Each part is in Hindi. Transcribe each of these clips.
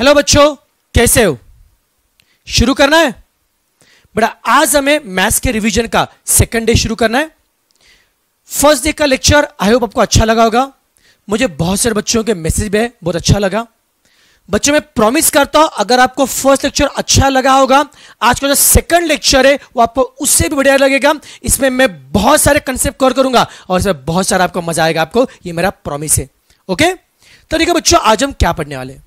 हेलो बच्चों कैसे हो शुरू करना है बड़ा आज हमें मैथ्स के रिवीजन का सेकंड डे शुरू करना है फर्स्ट डे का लेक्चर आई होप आपको अच्छा लगा होगा मुझे बहुत सारे बच्चों के मैसेज भी है बहुत अच्छा लगा बच्चों मैं प्रॉमिस करता हूं अगर आपको फर्स्ट लेक्चर अच्छा लगा होगा आज का जो सेकंड लेक्चर है वो आपको उससे भी बढ़िया लगेगा इसमें मैं बहुत सारे कंसेप्ट कवर करूंगा और इसमें बहुत सारा आपको मजा आएगा आपको ये मेरा प्रॉमिस है ओके तो देखिए बच्चों आज हम क्या पढ़ने वाले हैं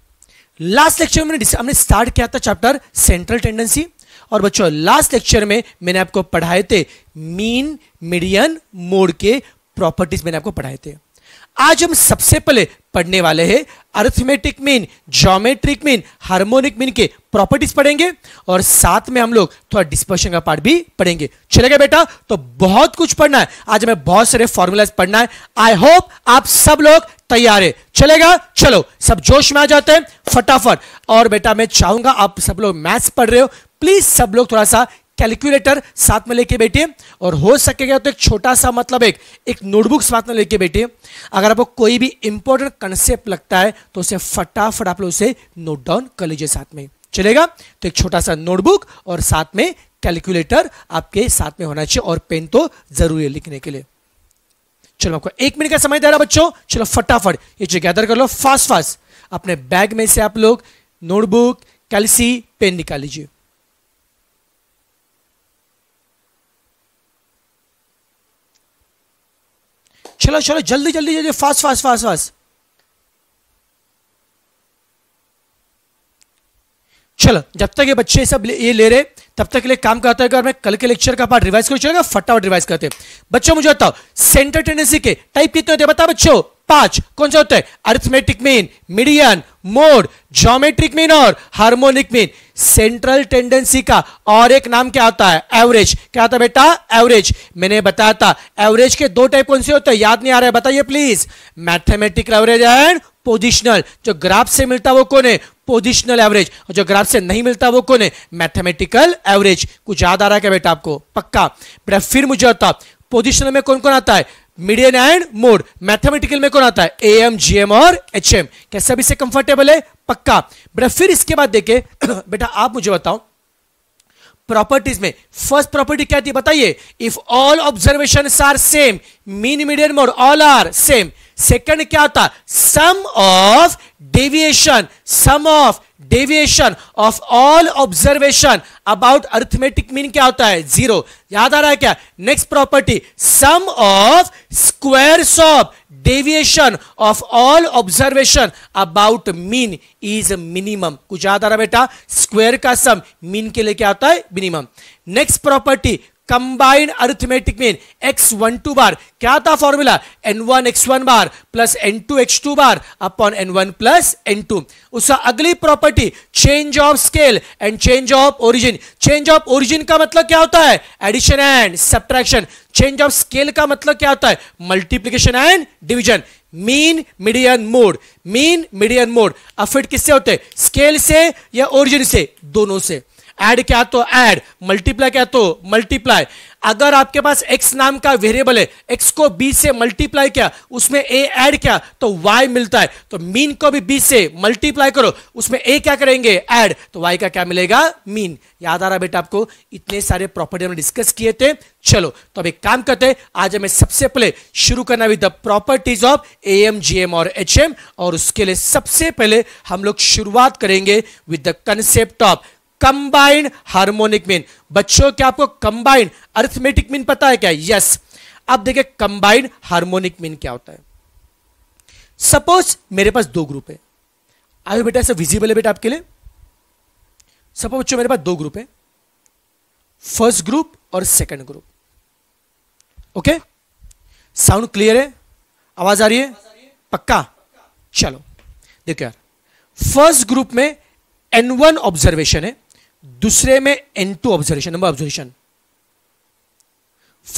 लास्ट लेक्चर में हमने स्टार्ट किया था चैप्टर सेंट्रल टेंडेंसी और बच्चों लास्ट लेक्चर में मैंने आपको पढ़ाए थे मीन मीडियन मोड के प्रॉपर्टीज मैंने आपको पढ़ाए थे आज हम सबसे पहले पढ़ने वाले हैं arithmetic mean geometric mean harmonic mean के प्रॉपर्टीज पढ़ेंगे और साथ में हम लोग थोड़ा डिस्पर्शन का पार्ट भी पढ़ेंगे चलेगा बेटा तो बहुत कुछ पढ़ना है आज हमें बहुत सारे फॉर्मूलाज पढ़ना है आई होप आप सब लोग तैयार है चलेगा चलो सब जोश में आ जाते हैं फटाफट और बेटा मैं चाहूंगा आप सब लोग मैथ्स पढ़ रहे हो प्लीज सब लोग थोड़ा सा कैलकुलेटर साथ में लेके बैठे और हो सकेगा तो एक छोटा सा मतलब एक एक नोटबुक साथ में लेके बैठे अगर आपको कोई भी इंपॉर्टेंट कंसेप्ट लगता है तो उसे फटाफट आप लोग उसे नोट डाउन कर लीजिए साथ में चलेगा तो एक छोटा सा नोटबुक और साथ में कैलकुलेटर आपके साथ में होना चाहिए और पेन तो जरूरी है लिखने के लिए चलो आपको एक मिनट का समय दे रहा बच्चों चलो फटाफट ये चीज गैदर कर लो फास्ट फास्ट अपने बैग में से आप लोग नोटबुक कैलसी पेन निकाल लीजिए चलो चलो जल्दी जल्दी जल्दी फास्ट फास्ट फास्ट फास्ट चलो जब तक ये बच्चे सब ये ले रहे तब तक के लिए काम करता है अगर मैं कल के लेक्चर का पार्ट रिवाइज कर चलेगा फटाफट रिवाइज करते बच्चों मुझे बताओ सेंटर टेंडेंसी के टाइप कितने होते हैं बता बच्चों पांच कौन से होते हैं arithmetic mean median mode geometric mean और हार्मोनिक मीन सेंट्रल टेंडेंसी का और एक नाम क्या होता है एवरेज क्या होता है बेटा एवरेज मैंने बताया था एवरेज के दो टाइप कौन से होते हैं याद नहीं आ रहा है बताइए please mathematical average and positional जो ग्राफ से मिलता वो कौन है पोजिशनल एवरेज और जो ग्राफ से नहीं मिलता वो कौन है मैथमेटिकल एवरेज कुछ याद आ रहा है क्या बेटा आपको पक्का बेटा फिर मुझे होता पोजिशनल में कौन कौन आता है मीडियन एंड मोड मैथमेटिकल में कौन आता है ए एम जी एम और एच एम क्या सभी से कंफर्टेबल है पक्का बेटा फिर इसके बाद देखे बेटा आप मुझे बताओ प्रॉपर्टीज में फर्स्ट प्रॉपर्टी क्या थी बताइए if all observation are same mean median mode all are same second क्या होता sum of deviation sum of deviation of all observation about arithmetic mean क्या होता है जीरो याद आ रहा है क्या next property sum of squares of deviation of all observation about mean is minimum कुछ याद आ रहा बेटा स्क्वेयर का सम मीन के लिए क्या होता है minimum next property combined arithmetic mean X one two bar क्या था formula N one X one bar plus N two X two bar upon N one plus N two उसका अगली property change of scale and change of origin change of origin का मतलब क्या होता है addition and subtraction change of scale का मतलब क्या होता है multiplication and division mean median mode mean median mode अफिट किससे होते हैं स्केल से या ओरिजिन से दोनों से ऐड क्या तो ऐड मल्टीप्लाई क्या तो मल्टीप्लाई अगर आपके पास एक्स नाम का वेरिएबल है एक्स को बी से मल्टीप्लाई किया उसमें ए ऐड किया तो वाई मिलता है तो मीन को भी बी से मल्टीप्लाई करो उसमें ए क्या करेंगे ऐड तो वाई का क्या मिलेगा मीन याद आ रहा बेटा आपको इतने सारे प्रॉपर्टी हमने डिस्कस किए थे चलो तो अब एक काम करते हैं आज हमें सबसे पहले शुरू करना with the properties of A M G M और एच एम और उसके लिए सबसे पहले हम लोग शुरुआत करेंगे with the concept of combined harmonic mean बच्चों क्या आपको कंबाइंड अर्थमेटिक मीन पता है क्या यस अब देखिए कंबाइंड हार्मोनिक मीन क्या होता है सपोज मेरे पास दो ग्रुप है आयो बेटा ऐसा विजिबल है बेटा आपके लिए सपोज बच्चों मेरे पास दो ग्रुप है फर्स्ट ग्रुप और second group okay sound clear है आवाज आ रही है पक्का चलो देखो यार फर्स्ट ग्रुप में एन वन ऑब्जर्वेशन है दूसरे में N two observation number observation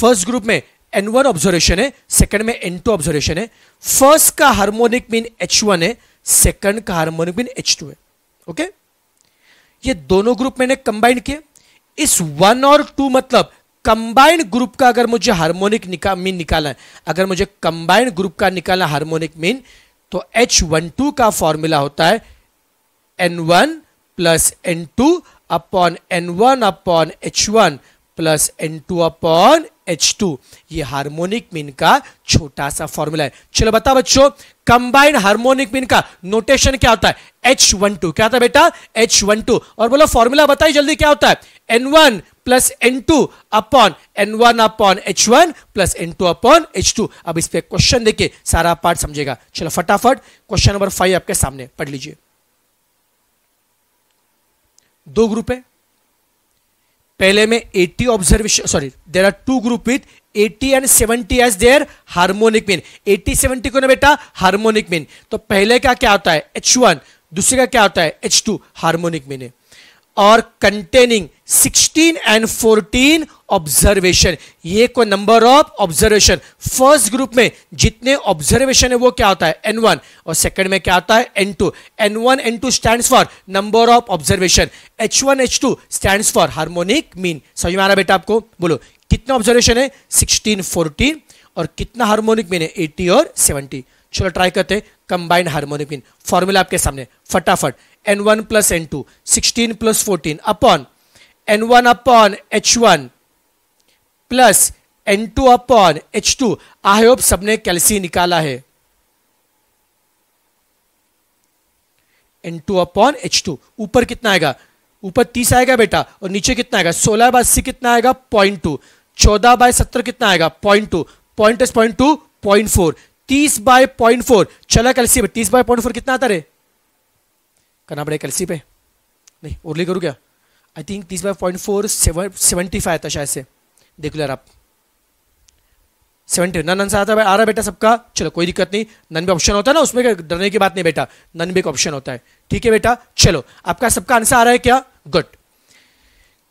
first group में एन वन ऑब्जर्वेशन है सेकंड में एन टू ऑब्जर्वेशन है फर्स्ट का हार्मोनिक मीन एच वन है सेकंड का हार्मोनिक मीन एच टू है ओके ये दोनों ग्रुप मैंने कंबाइंड किए इस वन और टू मतलब कंबाइंड ग्रुप का अगर मुझे हार्मोनिक निका, मीन निकालना है अगर मुझे कंबाइंड ग्रुप का निकालना हार्मोनिक मीन तो एच वन टू का फॉर्मूला होता है N one plus N two upon N one upon H one plus N two upon H two ये हार्मोनिक मीन का छोटा सा फॉर्मूला है चलो बताओ बच्चों कंबाइंड हार्मोनिक मीन का नोटेशन क्या होता है एच वन टू क्या होता है बेटा एच वन टू और बोलो फॉर्मूला बताइए जल्दी क्या होता है N one plus N two upon N one upon H one plus N two upon H two अब इस पर क्वेश्चन देखिए सारा पार्ट समझेगा चलो फटाफट क्वेश्चन नंबर फाइव आपके सामने पढ़ लीजिए दो ग्रुप है पहले में 80 observation sorry there are two group with 80 and 70 as their harmonic mean 80 70 को ना बेटा हार्मोनिक मीन तो पहले का क्या होता है H1 दूसरे का क्या होता है H2 हार्मोनिक मीन है और कंटेनिंग 16 एंड ऑब्जर्वेशन ये को number of observation first group में जितने ऑब्जर्वेशन है वो क्या होता है एन वन और सेकंड में क्या आता है N two N one N two stand for number of observation H one H two stand for harmonic mean समझ में आ रहा बेटा आपको बोलो कितना ऑब्जर्वेशन है सिक्सटीन फोर्टीन और कितना हार्मोनिक मीन है एटी और सेवनटी चलो ट्राई करते हैं कंबाइंड हार्मोनिक मीन फॉर्मूला आपके सामने फटाफट N one plus N two sixteen plus fourteen upon N one upon H one plus N two upon H two I hope सबने कैलसी निकाला है N two upon H two ऊपर कितना आएगा ऊपर तीस आएगा बेटा और नीचे कितना आएगा सोलह बाय अस्सी कितना आएगा पॉइंट टू चौदह बाय सत्तर कितना आएगा point two point S point two point four तीस बाय पॉइंट फोर चला कैलसी पे तीस बाय पॉइंट फोर कितना आता रे करना पड़ेगा कैलसी पे नहीं ओरली करूँ क्या आई थिंक तीस by point four seven seventy five था शायद से देख लो यार आप सेवेंटी नन आंसर आता है आ रहा बेटा सबका चलो कोई दिक्कत नहीं नन भी ऑप्शन होता है ना उसमें डरने की बात नहीं बेटा नन भी एक ऑप्शन होता है ठीक है बेटा चलो आपका सबका आंसर आ रहा है क्या गुड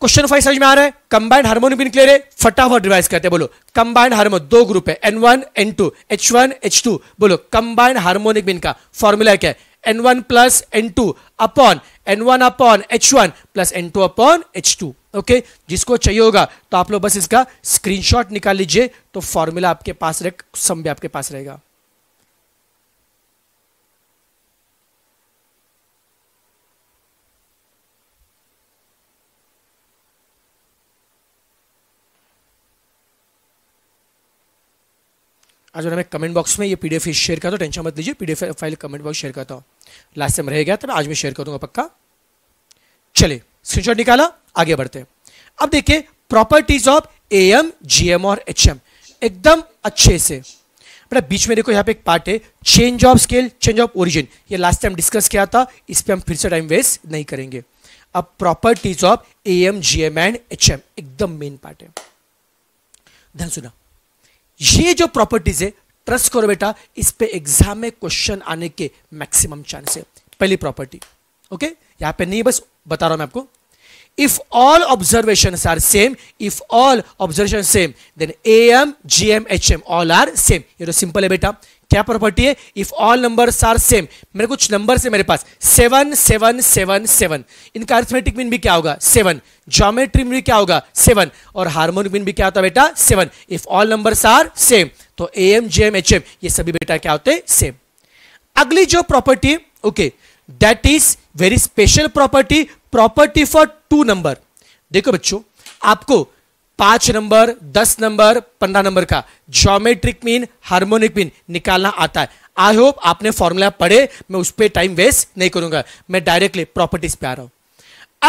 क्वेश्चन फाइव समझ में आ रहा है कंबाइंड हार्मोनिक भी क्लियर है फटाफट डिवाइस करते हैं बोलो कंबाइंड हार्मोन दो ग्रुप है N one N two H one H two बोलो कंबाइंड हार्मोनिक बिन का फॉर्मूला क्या है N1 plus N2 upon N1 अपॉन H1 plus N2 upon H2 okay okay? जिसको चाहिए होगा तो आप लोग बस इसका स्क्रीनशॉट निकाल लीजिए तो फॉर्मूला आपके पास रख सम भी आपके पास रहेगा तो आज मैं कमेंट बॉक्स में ये पी डी शेयर करता हूँ टेंशन मत लीजिए P file comment box share करता हूँ लास्ट टाइम रह गया तो मैं आज मैं शेयर कर दूंगा पक्का चलिए स्क्रीनशॉट निकाला आगे बढ़ते हैं अब देखिए properties of A M G M और एच एम एकदम अच्छे से बेटा बीच में देखो यहाँ पे एक पार्ट है change of scale change of origin ये लास्ट टाइम डिस्कस किया था इस पर हम फिर से टाइम वेस्ट नहीं करेंगे अब properties of A M G M and H M एकदम मेन पार्ट है ध्यान सुना ये जो प्रॉपर्टीज है ट्रस्ट करो बेटा इस पे एग्जाम में क्वेश्चन आने के मैक्सिमम चांस है पहली प्रॉपर्टी ओके यहां पे नहीं बस बता रहा हूं मैं आपको if all observation are same if all observation same then M G M H M all are same ये तो सिंपल है बेटा क्या प्रॉपर्टी है if all numbers are same मेरे कुछ नंबर्स है मेरे पास सेवन सेवन सेवन सेवन इनका अर्थमेटिक मीन भी क्या होगा सेवन ज्योमेट्री मीन भी क्या होगा सेवन और हार्मोनिक मीन भी क्या होता है बेटा seven if all numbers are same तो A M G M H M ये सभी बेटा क्या होते हैं सेम अगली जो property okay that is very special property property for two number देखो बच्चों आपको पांच नंबर दस नंबर पंद्रह नंबर का ज्योमेट्रिक मीन हार्मोनिक मीन निकालना आता है आई होप आपने फॉर्मूला पढ़े मैं उस पर टाइम वेस्ट नहीं करूंगा मैं डायरेक्टली प्रॉपर्टीज पे आ रहा हूं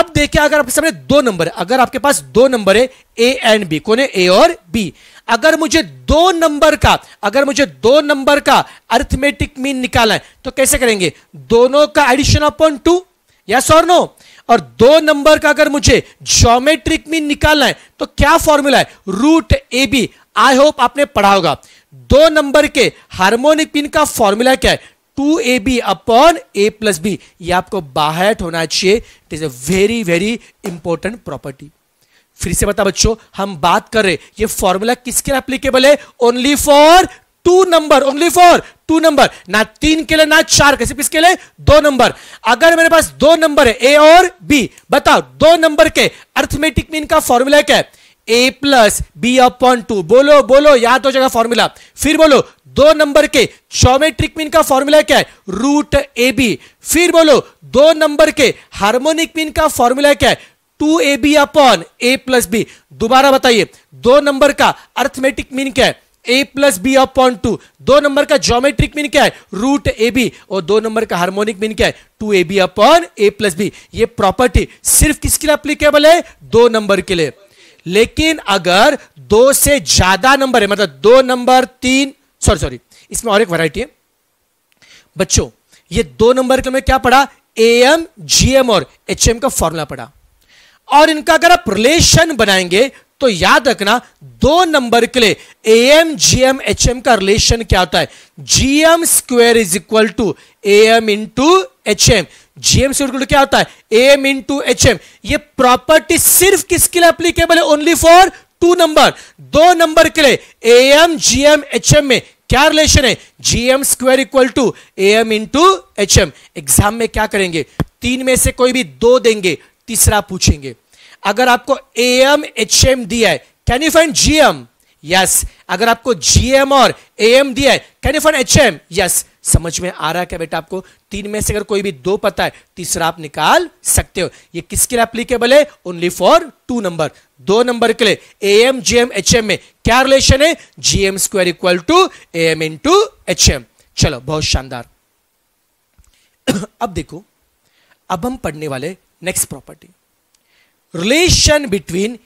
अब देखिए अगर आपके सामने दो नंबर अगर आपके पास दो नंबर है ए एंड बी कौन है ए और बी अगर मुझे दो नंबर का अगर मुझे दो नंबर का अर्थमेटिक मीन निकालना है तो कैसे करेंगे दोनों का एडिशन अपॉन टू या सोर नो और दो नंबर का अगर मुझे ज्योमेट्रिक मीन निकालना है तो क्या फॉर्मूला है root A B I hope आपने पढ़ा होगा दो नंबर के हार्मोनिक मीन का फॉर्मूला क्या है two A B upon A plus B ये आपको बाहट होना चाहिए it is a very very important property फिर से बता बच्चों हम बात कर रहे ये फॉर्मूला किसके एप्लीकेबल है only for two number only for two number ना तीन के लिए ना चार कैसे के लिए दो नंबर अगर मेरे पास दो नंबर है ए और बी बताओ दो नंबर के अर्थमेटिक में इनका फॉर्मूला क्या है A plus B upon two बोलो बोलो याद हो जाएगा फॉर्मूला फिर बोलो दो नंबर के चौमेट्रिक मीन का फॉर्मूला क्या है रूट ए बी फिर बोलो दो नंबर के हार्मोनिक मीन का फॉर्मूला क्या है two A B upon A plus B दोबारा बताइए दो नंबर का अर्थमेटिक मीन क्या है A plus B upon two दो नंबर का ज्योमेट्रिक मीन क्या है रूट ए बी और दो नंबर का हार्मोनिक मीन क्या है two A B upon A plus B ये प्रॉपर्टी सिर्फ किसके लिए अप्लीकेबल है दो नंबर के लिए लेकिन अगर दो से ज्यादा नंबर है मतलब दो नंबर तीन सॉरी सॉरी इसमें और एक वैरायटी है बच्चों ये दो नंबर के में क्या पढ़ा ए एम जी एम और एच एम का फॉर्मूला पढ़ा और इनका अगर आप रिलेशन बनाएंगे तो याद रखना दो नंबर के लिए A M G M H M का रिलेशन क्या होता है GM square is equal to A M into H M GM square क्या होता है एम इंटू एच एम ये प्रॉपर्टी सिर्फ किसके लिए अप्लीकेबल है ओनली फॉर टू नंबर दो नंबर के लिए A M G M H M में क्या रिलेशन है GM square equal to A M into H M exam में क्या करेंगे तीन में से कोई भी दो देंगे तीसरा पूछेंगे अगर आपको ए एम एच एम दिया है can you find GM yes अगर आपको जीएम और एम दिया है can you find H M yes समझ में आ रहा है क्या बेटा आपको तीन में से अगर कोई भी दो पता है तीसरा आप निकाल सकते हो ये किसके लिए एप्लीकेबल है ओनली फॉर टू नंबर दो नंबर के लिए A M G M H M में क्या रिलेशन है G M square equal to A M into H M चलो बहुत शानदार अब देखो अब हम पढ़ने वाले next property relation between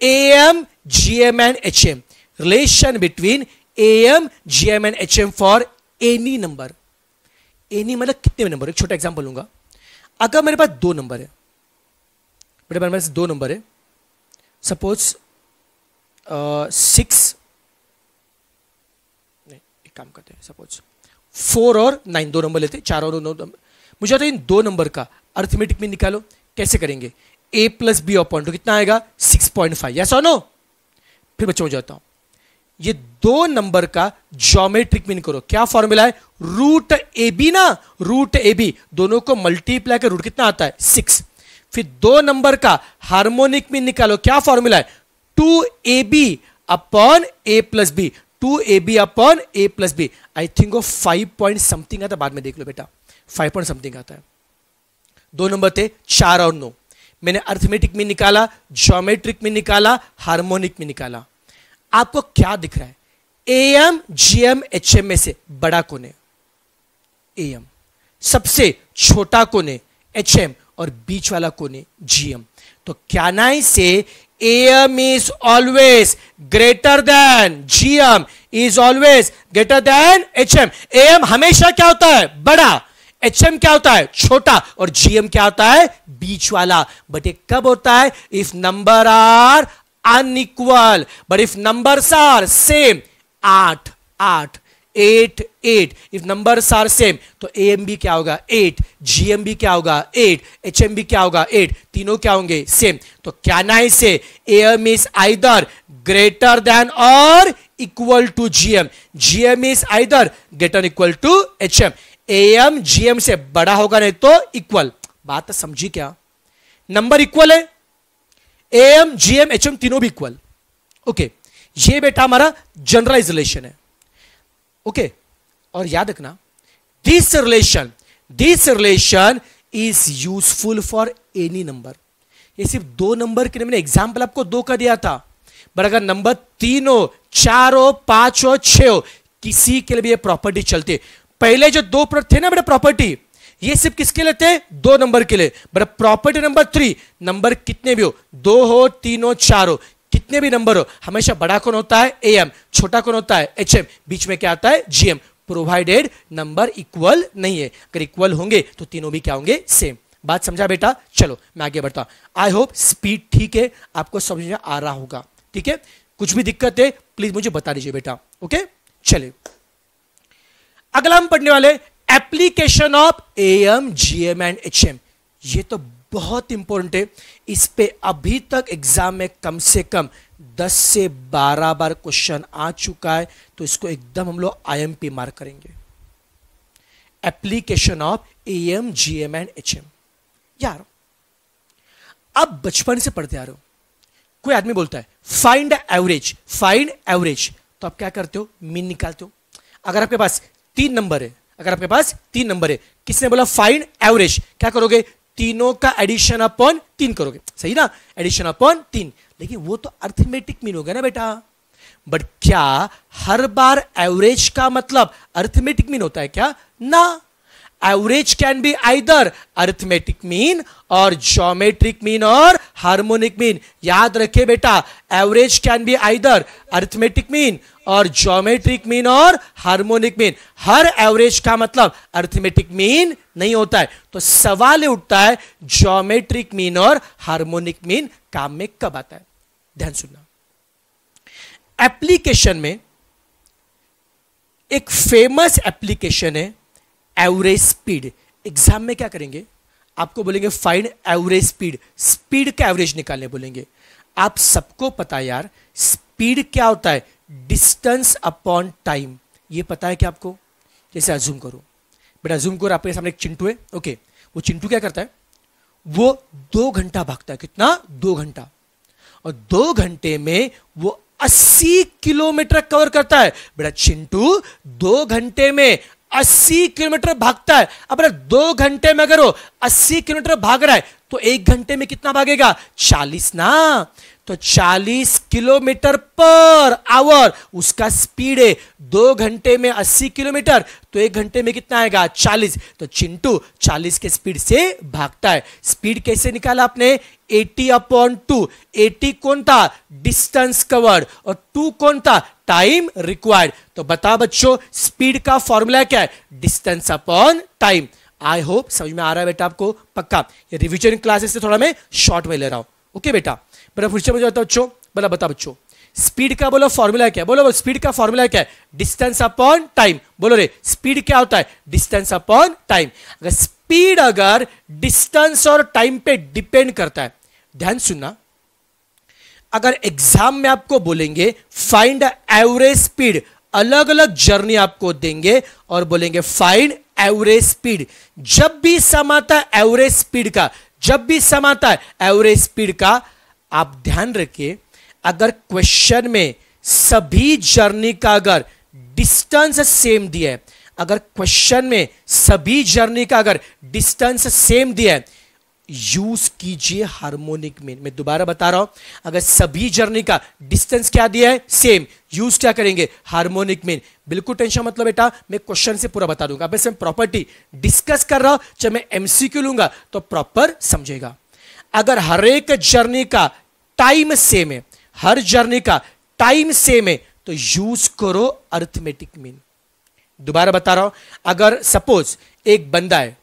relation M AM, GM and HM. Relation between AM, GM and HM for any number. Any मतलब कितने नंबर एक छोटा एग्जांपल लूंगा अगर मेरे पास दो नंबर है बेटा मेरे पास दो नंबर है सपोज सिक्स एक काम करते हैं सपोज फोर और नाइन दो नंबर लेते चार और नौ मुझे आता तो है इन दो नंबर का अर्थमेटिक में निकालो कैसे करेंगे A plus B upon two कितना आएगा सिक्स पॉइंट फाइव या सोनो फिर बच्चों जाता हूं ये दो नंबर का ज्योमेट्रिक मीन करो क्या फॉर्मूला है रूट ए बी ना रूट ए बी दोनों को मल्टीप्लाई कर रूट कितना आता है सिक्स फिर दो नंबर का हार्मोनिक मीन निकालो क्या फॉर्मूला है two A B upon A plus B two A B upon A plus B I think वो फाइव पॉइंट समथिंग आता बाद में देख लो बेटा फाइव पॉइंट समथिंग आता है दो नंबर थे चार और नौ मैंने अर्थमेटिक में निकाला ज्योमेट्रिक में निकाला हार्मोनिक में निकाला आपको क्या दिख रहा है A M G M H M में से बड़ा कौन है ए एम सबसे छोटा कौन है एच एम और बीच वाला कौन है जी एम तो क्या नाई से always greater always greater is always greater than H M A M हमेशा क्या होता है बड़ा एच एम क्या होता है छोटा और जीएम क्या होता है बीच वाला बट ये कब होता है if number are unequal but if number are same आठ आठ eight eight if number are same तो ए एम बी क्या होगा एट जी एम बी क्या होगा एट एच एम बी क्या होगा एट तीनों क्या होंगे सेम तो क्या ना इसे A M is either greater than और equal to GM GM is either greater equal to H M M GM से बड़ा होगा नहीं तो इक्वल बात तो समझी क्या नंबर इक्वल है एम जीएम एम तीनों भी इक्वल ओके ये बेटा हमारा जनरलाइज रिलेशन है ओके और याद रखना this relation this relation is useful for any number ये सिर्फ दो नंबर के लिए मैंने एग्जाम्पल आपको दो का दिया था बट अगर नंबर तीन हो चार हो पांच हो छ हो किसी के लिए भी ये प्रॉपर्टी चलती है पहले जो दो थे ना बड़े प्रॉपर्टी ये सिर्फ किसके लिए थे दो नंबर के लिए बेटा प्रॉपर्टी नंबर थ्री नंबर कितने भी हो दो हो तीन हो चार हो कितने भी नंबर हो हमेशा बड़ा कौन होता है ए एम छोटा कौन होता है एच एम बीच में क्या आता है जीएम प्रोवाइडेड नंबर इक्वल नहीं है अगर इक्वल होंगे तो तीनों भी क्या होंगे सेम बात समझा बेटा चलो मैं आगे बढ़ता हूं आई होप स्पीड ठीक है आपको समझ में आ रहा होगा ठीक है कुछ भी दिक्कत है प्लीज मुझे बता दीजिए बेटा ओके चलिए अगला हम पढ़ने वाले application of A M G M and H M ये तो बहुत इंपॉर्टेंट है इस पे अभी तक एग्जाम में कम से कम 10 से 12 बार क्वेश्चन आ चुका है तो इसको एकदम हम लोग आई एम पी मार्क करेंगे application of A M G M and H M यार अब बचपन से पढ़ते आ रहे हो कोई आदमी बोलता है फाइंड एवरेज फाइंड एवरेज तो आप क्या करते हो मीन निकालते हो अगर आपके पास तीन नंबर है अगर आपके पास तीन नंबर है किसने बोला फाइन एवरेज क्या करोगे तीनों का एडिशन अपॉन तीन करोगे सही ना एडिशन अपॉन तीन लेकिन वो तो अर्थमेटिक मीन हो गया ना बेटा बट क्या हर बार एवरेज का मतलब अर्थमेटिक मीन होता है क्या ना average can be either arithmetic mean और जोमेट्रिक मीन और हार्मोनिक मीन याद रखे बेटा average can be either arithmetic mean और जोमेट्रिक मीन और हार्मोनिक मीन हर एवरेज का मतलब अर्थमेटिक मीन नहीं होता है तो सवाल उठता है जोमेट्रिक मीन और हार्मोनिक मीन काम में कब आता है ध्यान सुनना एप्लीकेशन में एक फेमस एप्लीकेशन है एवरेज स्पीड एग्जाम में क्या करेंगे आपको बोलेंगे फाइंड एवरेज स्पीड स्पीड का एवरेज निकालने बोलेंगे आप सबको पता यार स्पीड क्या होता है डिस्टेंस अपॉन टाइम ये पता है क्या आपको जैसे अजूम करो बेटा अजूम करो आपके सामने एक चिंटू है ओके वो चिंटू क्या करता है वो दो घंटा भागता है कितना दो घंटा और दो घंटे में वो अस्सी किलोमीटर कवर करता है बेटा चिंटू दो घंटे में अस्सी किलोमीटर भागता है अब दो घंटे में अगर वो अस्सी किलोमीटर भाग रहा है तो एक घंटे में कितना भागेगा चालीस ना तो 40 किलोमीटर पर आवर उसका स्पीड है दो घंटे में 80 किलोमीटर तो एक घंटे में कितना आएगा 40 तो चिंटू 40 के स्पीड से भागता है स्पीड कैसे निकाला आपने 80 अपॉन टू एटी कौन था डिस्टेंस कवर्ड और टू कौन था टाइम रिक्वायर्ड तो बता बच्चों स्पीड का फॉर्मूला क्या है distance upon time I hope समझ में आ रहा है बेटा आपको पक्का ये रिविजन क्लासेस से थोड़ा मैं शॉर्ट में ले रहा हूं ओके बेटा मेरा फिर से मुझे बताओ बच्चों बोला मतलब बता बच्चों स्पीड का बोलो फॉर्मूला क्या बोलो स्पीड का फॉर्मूला क्या है डिस्टेंस अपॉन टाइम बोलो रे स्पीड क्या होता है डिस्टेंस अपॉन टाइम अगर स्पीड अगर डिस्टेंस और टाइम पे डिपेंड करता है ध्यान सुनना अगर एग्जाम में आपको बोलेंगे फाइंड एवरेज स्पीड अलग अलग जर्नी आपको देंगे और बोलेंगे फाइंड एवरेज स्पीड जब भी समाता है एवरेज स्पीड का जब भी समाता है एवरेज स्पीड का आप ध्यान रखिए अगर क्वेश्चन में सभी जर्नी का अगर डिस्टेंस सेम दिया है अगर क्वेश्चन में सभी जर्नी का अगर डिस्टेंस सेम दिया है यूज कीजिए हार्मोनिक में मैं दोबारा बता रहा हूं अगर सभी जर्नी का डिस्टेंस क्या दिया है सेम यूज क्या करेंगे हार्मोनिक में बिल्कुल टेंशन मतलब बेटा मैं क्वेश्चन से पूरा बता दूंगा बस प्रॉपर्टी डिस्कस कर रहा हूं जब मैं एमसीक्यू लूंगा तो प्रॉपर समझेगा अगर हर एक जर्नी का टाइम सेम है हर जर्नी का टाइम सेम है तो यूज करो अर्थमेटिक मीन दोबारा बता रहा हूं अगर सपोज एक बंदा है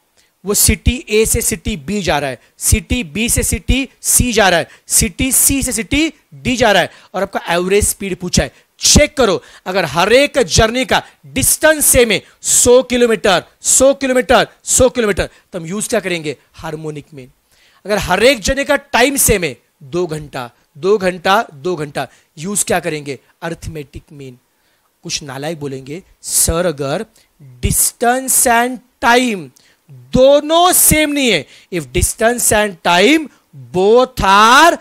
वो सिटी ए से सिटी बी जा रहा है सिटी बी से सिटी सी जा रहा है सिटी सी से सिटी डी जा रहा है और आपका एवरेज स्पीड पूछा है चेक करो अगर हर एक जर्नी का डिस्टेंस सेम है 100 किलोमीटर 100 किलोमीटर 100 किलोमीटर तो हम यूज क्या करेंगे हार्मोनिक में अगर हर एक जर्नी का टाइम सेम है दो घंटा दो घंटा दो घंटा यूज क्या करेंगे अर्थमेटिक मीन कुछ नालायक बोलेंगे सर अगर डिस्टेंस एंड टाइम दोनों सेम नहीं है if distance and time both are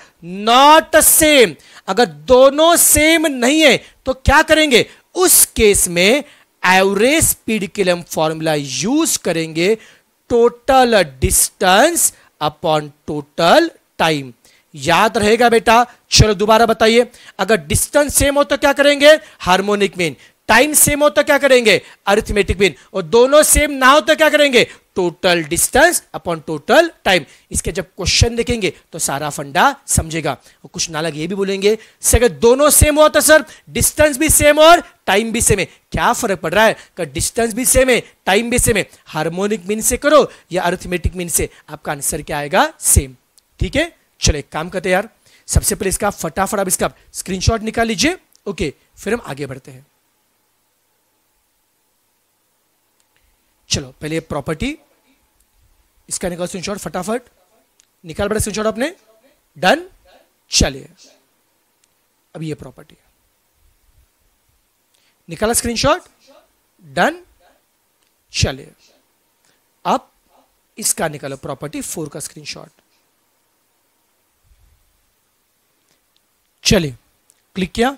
not same अगर दोनों सेम नहीं है तो क्या करेंगे उस केस में एवरेज स्पीड के लिए हम फॉर्मूला यूज करेंगे total distance upon total time याद रहेगा बेटा चलो दोबारा बताइए अगर डिस्टेंस सेम हो तो क्या करेंगे हार्मोनिक मीन टाइम सेम हो तो क्या करेंगे अरिथमेटिक मीन और दोनों सेम ना हो तो क्या करेंगे total distance upon total time इसके जब क्वेश्चन देखेंगे तो सारा फंडा समझेगा और कुछ ना लगे ये भी बोलेंगे अगर दोनों सेम हुआ तो सर डिस्टेंस भी सेम और टाइम भी सेम है क्या फर्क पड़ रहा है कर डिस्टेंस भी सेम है टाइम भी सेम है हार्मोनिक मीन से करो या अर्थमेटिक मीन से आपका आंसर क्या आएगा सेम ठीक है चलो एक काम करते यार सबसे पहले इसका फटाफट आप इसका स्क्रीनशॉट निकाल लीजिए ओके फिर हम आगे बढ़ते हैं चलो पहले प्रॉपर्टी इसका निकाल स्क्रीनशॉट फटाफट निकाल बड़ा स्क्रीनशॉट आपने डन चलिए अब ये प्रॉपर्टी निकाला स्क्रीनशॉट डन चलिए अब इसका निकालो प्रॉपर्टी फोर का स्क्रीनशॉट चलिए क्लिक किया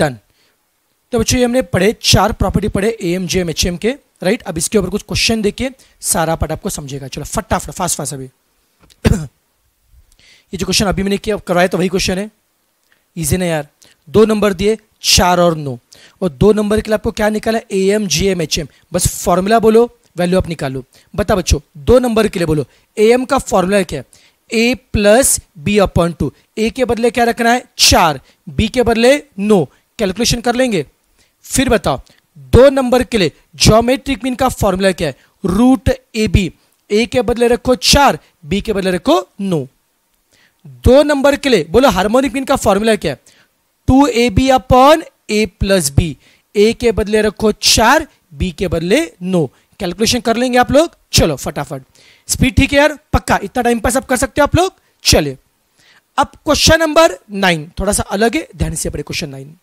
डन तो बच्चों ये हमने पढ़े चार प्रॉपर्टी पढ़े A M G M H M के राइट अब इसके ऊपर कुछ क्वेश्चन देखिए सारा पार्ट आपको समझेगा चलो फटाफट फास्ट फास्ट अभी ये जो क्वेश्चन अभी मैंने किया करवाया तो वही क्वेश्चन है इजी ना यार दो नंबर दिए चार और नो और दो नंबर के लिए आपको क्या निकाला A M G M H M बस फॉर्मूला बोलो वैल्यू आप निकालो बता बच्चों दो नंबर के लिए बोलो ए एम का फॉर्मूला क्या है A plus B upon two A के बदले क्या रखना है चार बी के बदले नो कैलकुलेशन कर लेंगे फिर बताओ दो नंबर के लिए ज्योमेट्रिक मीन का फॉर्मूला क्या है रूट ए बी ए के बदले रखो चार बी के बदले रखो नो दो नंबर के लिए बोलो हार्मोनिक मीन का फॉर्मूला क्या है two A B upon A plus B A के बदले रखो चार बी के बदले नो कैलकुलेशन कर लेंगे आप लोग चलो फटाफट स्पीड ठीक है यार पक्का इतना टाइम पास आप कर सकते हो आप लोग चले अब क्वेश्चन नंबर नाइन थोड़ा सा अलग है ध्यान से पड़े क्वेश्चन नाइन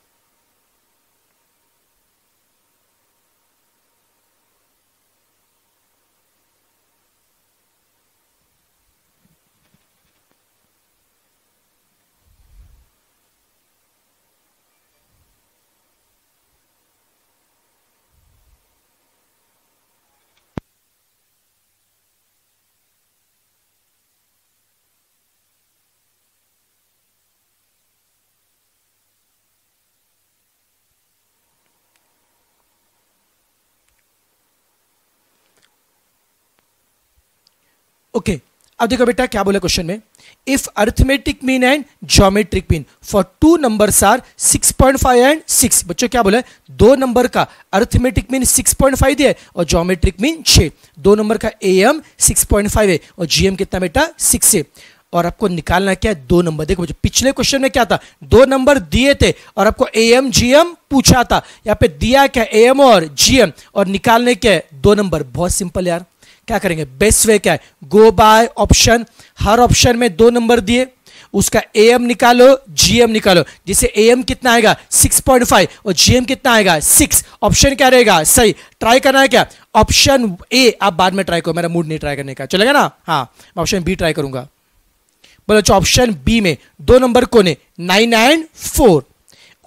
ओके अब देखो बेटा क्या बोला क्वेश्चन में if arithmetic mean and geometric mean for two number are 6.5 and 6 बच्चों क्या बोला है दो नंबर का अर्थमेटिक मीन 6.5 दिया है और ज्योमेट्रिक मीन 6 दो नंबर का ए एम सिक्स है और जीएम कितना बेटा 6 है और आपको निकालना क्या है दो नंबर देखो बच्चों पिछले क्वेश्चन में क्या था दो नंबर दिए थे और आपको ए एम जी एम पूछा था यहाँ पे दिया क्या ए एम और जी एम और निकालने क्या है दो नंबर बहुत सिंपल यार क्या करेंगे बेस्ट वे क्या है गो बाय ऑप्शन हर ऑप्शन में दो नंबर दिए उसका ए एम निकालो जीएम निकालो जिसे एम कितना आएगा 6.5 और जीएम कितना आएगा 6 ऑप्शन क्या रहेगा सही ट्राई करना है क्या ऑप्शन ए आप बाद में ट्राई करो मेरा मूड नहीं ट्राई करने का चलेगा ना हाँ मैं ऑप्शन बी ट्राई करूंगा बोलो अच्छा ऑप्शन बी में दो नंबर है नाइन एंड फोर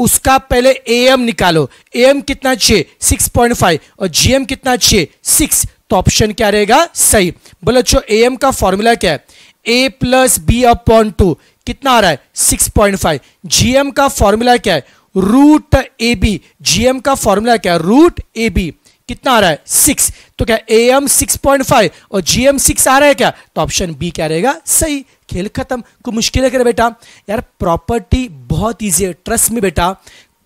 उसका पहले ए एम निकालो ए एम कितना चाहिए 6.5 और जीएम कितना चाहिए 6 तो ऑप्शन क्या रहेगा सही बोले जो ए एम का फॉर्मूला क्या है A plus B upon two कितना आ रहा है सिक्स पॉइंट फाइव जीएम का फॉर्मूला क्या है रूट ए बी जीएम का फॉर्मूला क्या है रूट ए बी कितना आ रहा है सिक्स तो क्या A M six point five और जीएम सिक्स आ रहा है क्या तो ऑप्शन बी क्या रहेगा सही खेल खत्म कोई मुश्किल है करे बेटा यार प्रॉपर्टी बहुत ईजी है ट्रस्ट में बेटा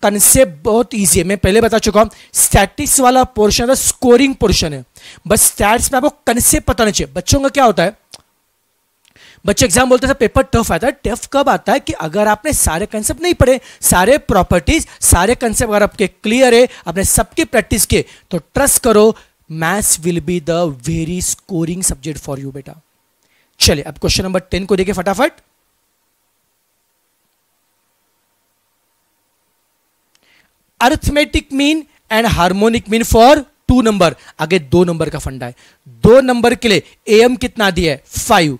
कंसेप्ट बहुत ईजी है मैं पहले बता चुका हूँ स्टैटिक्स वाला पोर्शन है स्कोरिंग पोर्शन है बस स्टैट्स में आपको कंसेप्ट पता नहीं चाहिए बच्चों का क्या होता है बच्चे एग्जाम बोलते थे पेपर टफ आता है टफ कब आता है कि अगर आपने सारे कंसेप्ट नहीं पढ़े सारे प्रॉपर्टीज सारे कंसेप्ट अगर आपके क्लियर है आपने सबकी प्रैक्टिस किए तो ट्रस्ट करो maths will be the very scoring subject for you बेटा चलिए अब क्वेश्चन नंबर टेन को देखिए फटाफट arithmetic mean and harmonic mean for two number आगे दो नंबर का फंडा है दो नंबर के लिए ए एम कितना दिया है फाइव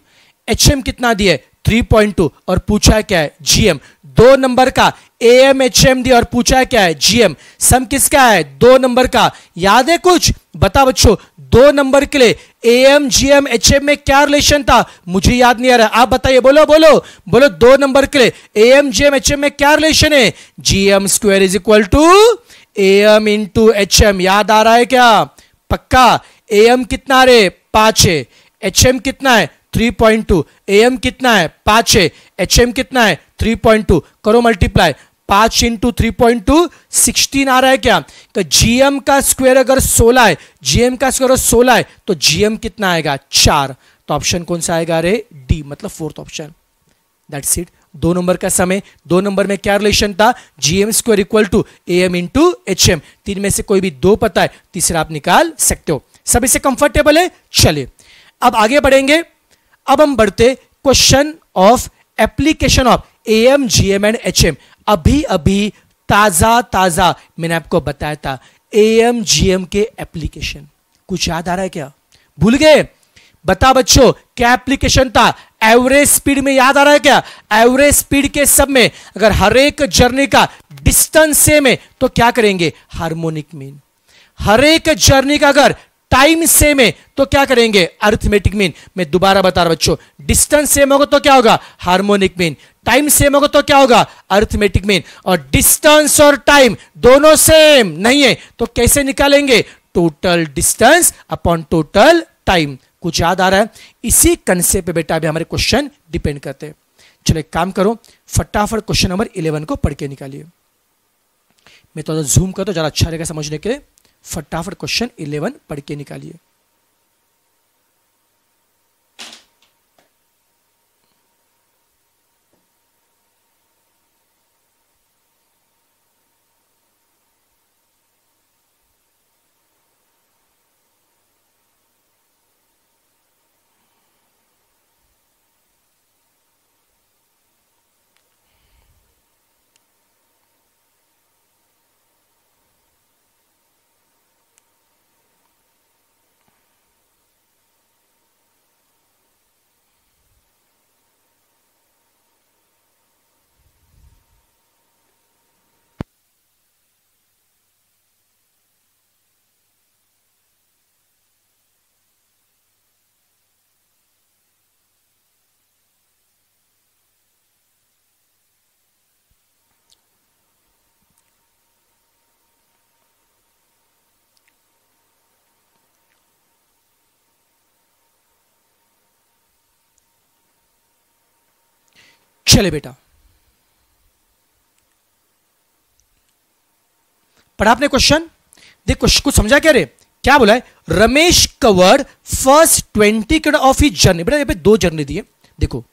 एच एम कितना दिया है थ्री पॉइंट टू और पूछा क्या है जीएम दो नंबर का ए एम एच एम दिया और पूछा क्या है जीएम सम किसका है दो नंबर का याद है कुछ बता बच्चों दो नंबर के लिए M G M H M में क्या रिलेशन था मुझे याद नहीं आ रहा आप बताइए बोलो बोलो बोलो दो नंबर के लिए M G M H M में क्या रिलेशन है G M square is equal to A M into H M याद आ रहा है क्या पक्का ए एम कितना रे पांच है एच एम कितना है three point two A M कितना है पांच है एच एम कितना है थ्री पॉइंट टू करो मल्टीप्लाई पांच into three point two sixteen आ रहा है क्या तो जीएम का स्क्वायर अगर सोलह है जीएम का स्क्वायर सोलह है तो जीएम कितना आएगा चार तो ऑप्शन कौन सा आएगा अरे डी मतलब फोर्थ ऑप्शन दैट्स इट दो नंबर का समय दो नंबर में क्या रिलेशन था GM square equal to A M into H M तीन में से कोई भी दो पता है तीसरा आप निकाल सकते हो सब से कंफर्टेबल है चले अब आगे बढ़ेंगे अब हम बढ़ते question of application of A M GM and H M अभी अभी ताज़ा ताज़ा मैंने आपको बताया था एम जी एम के एप्लीकेशन कुछ याद आ रहा है क्या भूल गए बता बच्चों क्या एप्लीकेशन था एवरेज स्पीड में याद आ रहा है क्या एवरेज स्पीड के सब में अगर हर एक जर्नी का डिस्टेंस सेम है तो क्या करेंगे हार्मोनिक मीन हर एक जर्नी का अगर टाइम सेम है तो क्या करेंगे अर्थमेटिक मीन मैं दोबारा बता रहा बच्चों डिस्टेंस सेम होगा तो क्या होगा हार्मोनिक मीन टाइम सेम होगा तो क्या होगा अर्थमेटिक मीन और डिस्टेंस और टाइम दोनों सेम नहीं है तो कैसे निकालेंगे total distance upon total time कुछ याद आ रहा है इसी कंसेप्ट पे बेटा अभी हमारे क्वेश्चन डिपेंड करते हैं चलो एक काम करो फटाफट क्वेश्चन नंबर इलेवन को पढ़ के निकालिए मैं थोड़ा तो जूम कर दो तो ज़्यादा अच्छा रहेगा समझने के लिए फटाफट क्वेश्चन इलेवन पढ़ के निकालिए चले बेटा पढ़ा आपने क्वेश्चन देखो कुछ समझा क्या रे क्या बोला है Ramesh cover first twenty kilometre of he journey बेटा पे दो जर्नी दिए देखो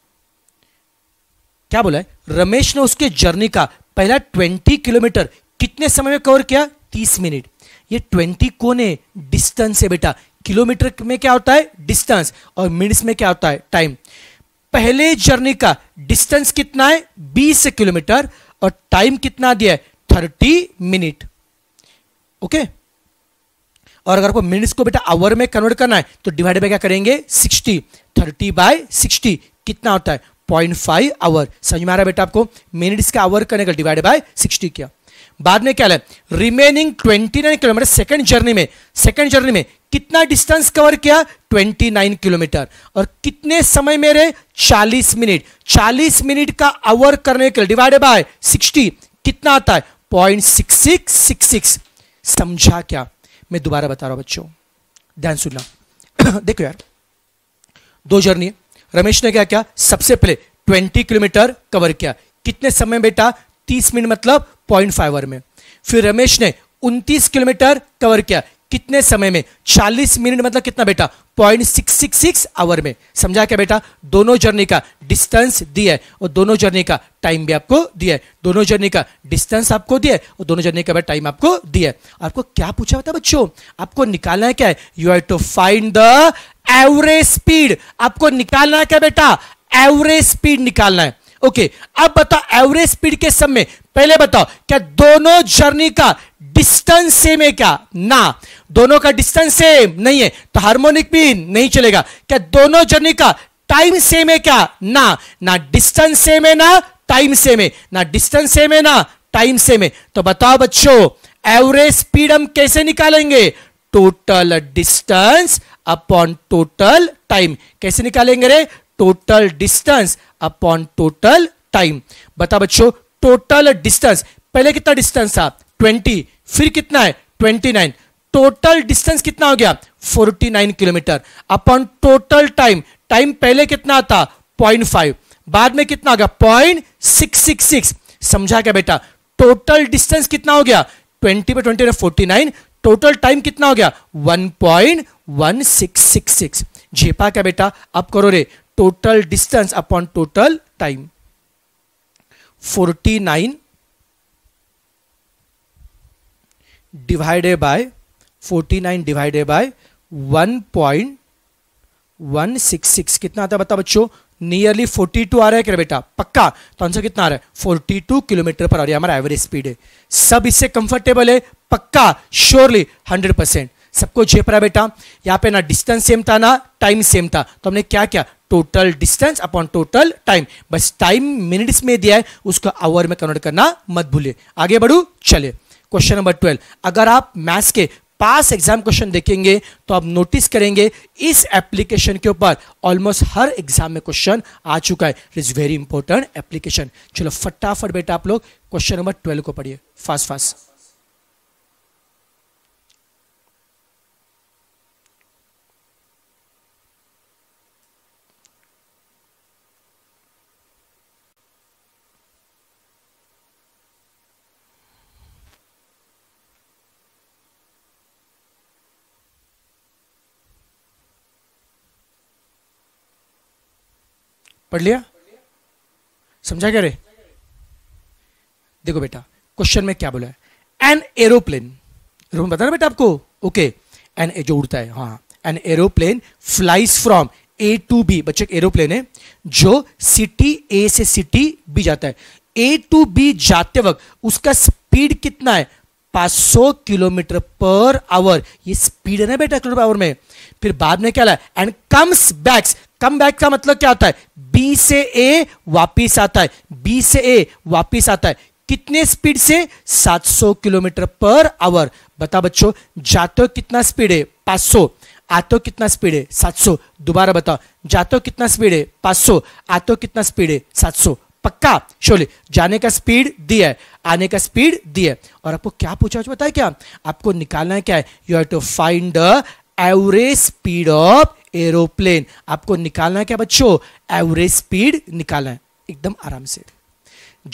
क्या बोला है रमेश ने उसके जर्नी का पहला ट्वेंटी किलोमीटर कितने समय में कवर किया तीस मिनट ये ट्वेंटी कौन है डिस्टेंस है बेटा किलोमीटर में क्या होता है डिस्टेंस और मिनट्स में क्या होता है टाइम पहले जर्नी का डिस्टेंस कितना है 20 किलोमीटर और टाइम कितना दिया है 30 मिनट ओके और अगर आपको मिनट्स को बेटा आवर में कन्वर्ट करना है तो डिवाइड बाय क्या करेंगे 60 30 बाय 60 कितना होता है 0.5 आवर समझ में आ रहा है बेटा आपको मिनट्स का आवर करने का डिवाइड बाय 60 किया बाद में क्या है रिमेनिंग 29 किलोमीटर सेकंड जर्नी में सेकंड जर्नी में कितना डिस्टेंस कवर किया 29 किलोमीटर और कितने समय में रहे 40 मिनट 40 मिनट का आवर करने के लिए डिवाइडेड बाय 60 कितना आता है point six six six six समझा क्या मैं दोबारा बता रहा हूं बच्चों ध्यान सुनना देखो यार दो जर्नी रमेश ने क्या क्या सबसे पहले ट्वेंटी किलोमीटर कवर किया कितने समय बेटा तीस मिनट मतलब पॉइंट फाइव आवर में फिर रमेश ने उनतीस किलोमीटर कवर किया कितने समय में 40 मिनट मतलब कितना बेटा point six six six hour में समझा क्या बेटा दोनों जर्नी का डिस्टेंस दिया है और दोनों जर्नी का टाइम भी आपको दिया है दोनों जर्नी का डिस्टेंस आपको दिया है और दोनों जर्नी का टाइम आपको दिया है आपको क्या पूछा होता है बच्चों आपको निकालना है क्या है you have to find the average speed आपको निकालना है क्या बेटा एवरेज स्पीड निकालना है ओके okay, अब बताओ एवरेज स्पीड के समय पहले बताओ क्या दोनों जर्नी का डिस्टेंस सेम है क्या ना दोनों का डिस्टेंस सेम नहीं है तो हार्मोनिक भी नहीं चलेगा क्या दोनों जर्नी का टाइम सेम है क्या ना ना डिस्टेंस सेम है ना टाइम सेम है ना डिस्टेंस सेम है ना टाइम सेम है तो बताओ बच्चों एवरेज स्पीड हम कैसे निकालेंगे total distance upon total time कैसे निकालेंगे रे total distance upon total time बता बच्चों टोटल डिस्टेंस पहले कितना डिस्टेंस था 20 फिर कितना है 29 टोटल डिस्टेंस कितना हो गया 49 kilometre upon total time time पहले कितना था 0.5 बाद में कितना हो गया पॉइंट सिक्स सिक्स सिक्स समझा क्या बेटा टोटल डिस्टेंस कितना हो गया 20 पे 20 फोर्टी नाइन टोटल टाइम कितना हो गया 1.1666 जेपा क्या बेटा अब करो रे total distance upon total time 49 divided by 49 divided by 1.166 कितना आता है बता बच्चों नियरली 42 आ रहा है क्या बेटा पक्का तो आंसर कितना आ रहा है 42 किलोमीटर पर आ रही है हमारा एवरेज स्पीड है सब इससे कंफर्टेबल है पक्का श्योरली 100 परसेंट सबको झेप रहा बेटा यहाँ पे ना डिस्टेंस सेम था ना टाइम सेम था तो हमने क्या किया total distance upon total time बस टाइम मिनट्स में दिया है उसको आवर में कन्वर्ट करना मत भूलिए आगे बढ़ू चले क्वेश्चन नंबर ट्वेल्व अगर आप मैथ्स के पास एग्जाम क्वेश्चन देखेंगे तो आप नोटिस करेंगे इस एप्लीकेशन के ऊपर ऑलमोस्ट हर एग्जाम में क्वेश्चन आ चुका है it is very important application चलो फटाफट बेटा आप लोग क्वेश्चन नंबर ट्वेल्व को पढ़िए फास्ट फास्ट पढ़ लिया समझा क्या रे देखो बेटा क्वेश्चन में क्या बोला है एन एरोप्लेन रोहन बता ना बेटा आपको ओके एन जो उड़ता है हाँ an aeroplane flies from A to B बच्चे एरोप्लेन है जो सिटी ए से सिटी बी जाता है ए टू बी जाते वक्त उसका स्पीड कितना है 500 किलोमीटर पर आवर ये स्पीड है ना बेटा किलोमीटर आवर में फिर बाद में क्या ला and comes backs come back का मतलब क्या होता है बी से ए वापिस आता है बी से ए वापिस आता है कितने स्पीड से 700 किलोमीटर पर आवर बता बच्चों जाते कितना स्पीड है 500 आतो कितना स्पीड है 700 दोबारा बताओ जातो कितना स्पीड है 500 आतो कितना स्पीड है 700 पक्का शोले जाने का स्पीड दिया है आने का स्पीड दिया है और आपको क्या पूछा बताया क्या आपको निकालना है क्या है you have to find the average speed of aeroplane आपको निकालना है क्या बच्चों एवरेज स्पीड निकालना है एकदम आराम से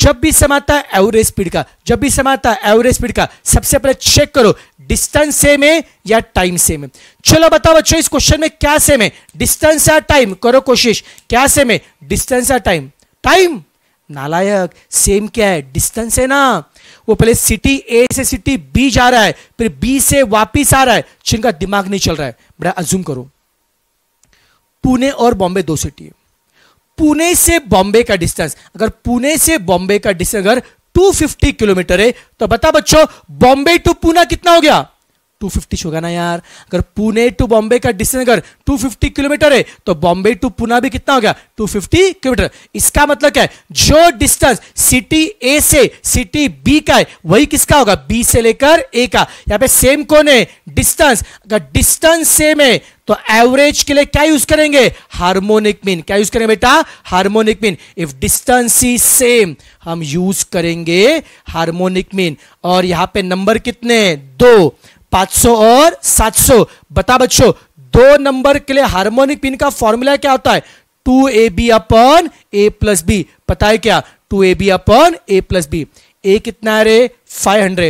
जब भी समाता है एवरेज स्पीड का जब भी समाता है एवरेज स्पीड का सबसे पहले चेक करो डिस्टेंस सेम है या टाइम सेम है चलो बताओ बच्चों इस क्वेश्चन में क्या सेम है डिस्टेंस या टाइम करो कोशिश क्या सेम है डिस्टेंस या टाइम टाइम नालायक सेम क्या है डिस्टेंस है ना वो पहले सिटी ए से सिटी बी जा रहा है फिर बी से वापिस आ रहा है जिनका दिमाग नहीं चल रहा है बड़ा अजूम करो पुणे और बॉम्बे दो सिटी है पुणे से बॉम्बे का डिस्टेंस अगर पुणे से बॉम्बे का डिस्टेंस अगर 250 किलोमीटर है तो बता बच्चों बॉम्बे टू पुणे कितना हो गया 250 होगा ना यार अगर पुणे टू बॉम्बे का डिस्टेंस अगर 250 किलोमीटर है तो बॉम्बे टू पुणे भी कितना हो गया 250 किलोमीटर इसका मतलब क्या है जो डिस्टेंस सिटी ए से सिटी बी का है वही किसका होगा बी से लेकर ए का यहां पे सेम कौन है डिस्टेंस अगर डिस्टेंस सेम है तो एवरेज के लिए क्या यूज करेंगे हार्मोनिक मीन क्या यूज करेंगे बेटा harmonic mean if distance is same हम यूज करेंगे हार्मोनिक मीन और यहां पे नंबर कितने दो 500 और 700 बता बच्चों दो नंबर के लिए हार्मोनिक पिन का फॉर्मूला क्या होता है two A B upon A plus B पता है क्या two A B upon A plus B A कितना है रे 500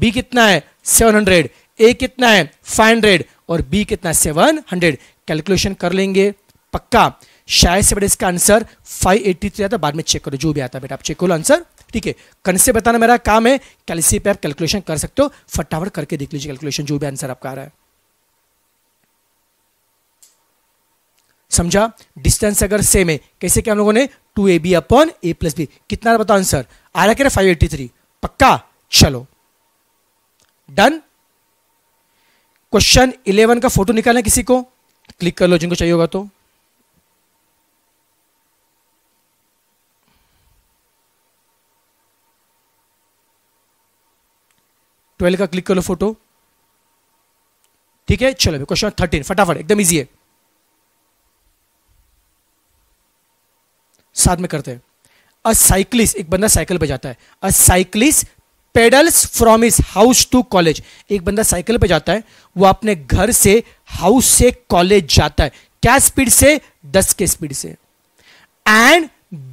बी कितना है 700 ए कितना है 500 और बी कितना है 700 कैलकुलेशन कर लेंगे पक्का शायद से बड़े इसका आंसर 583 आता बाद में चेक करो जो भी आता है बेटा आप चेक करो आंसर ठीक है से बताना मेरा काम है कैलसी पे आप कैलकुलेशन कर सकते हो फटाफट करके देख लीजिए कैलकुलेशन जो भी आंसर आपका आ रहा है समझा डिस्टेंस अगर सेम है कैसे क्या हम लोगों ने two A B upon A plus B कितना बताओ आंसर आ रहा क्या फाइव एट्टी थ्री पक्का चलो डन क्वेश्चन इलेवन का फोटो निकालना किसी को क्लिक कर लो जिनको चाहिए होगा तो ट्वेल्व का क्लिक कर लो फोटो ठीक है चलो क्वेश्चन थर्टीन फटाफट एकदम इजी है साथ में करते हैं अ साइक्लिस्ट एक बंदा साइकिल पर जाता है a cyclist pedals from his house to college एक बंदा साइकिल पे जाता है वो अपने घर से हाउस से कॉलेज जाता है क्या स्पीड से दस के स्पीड से and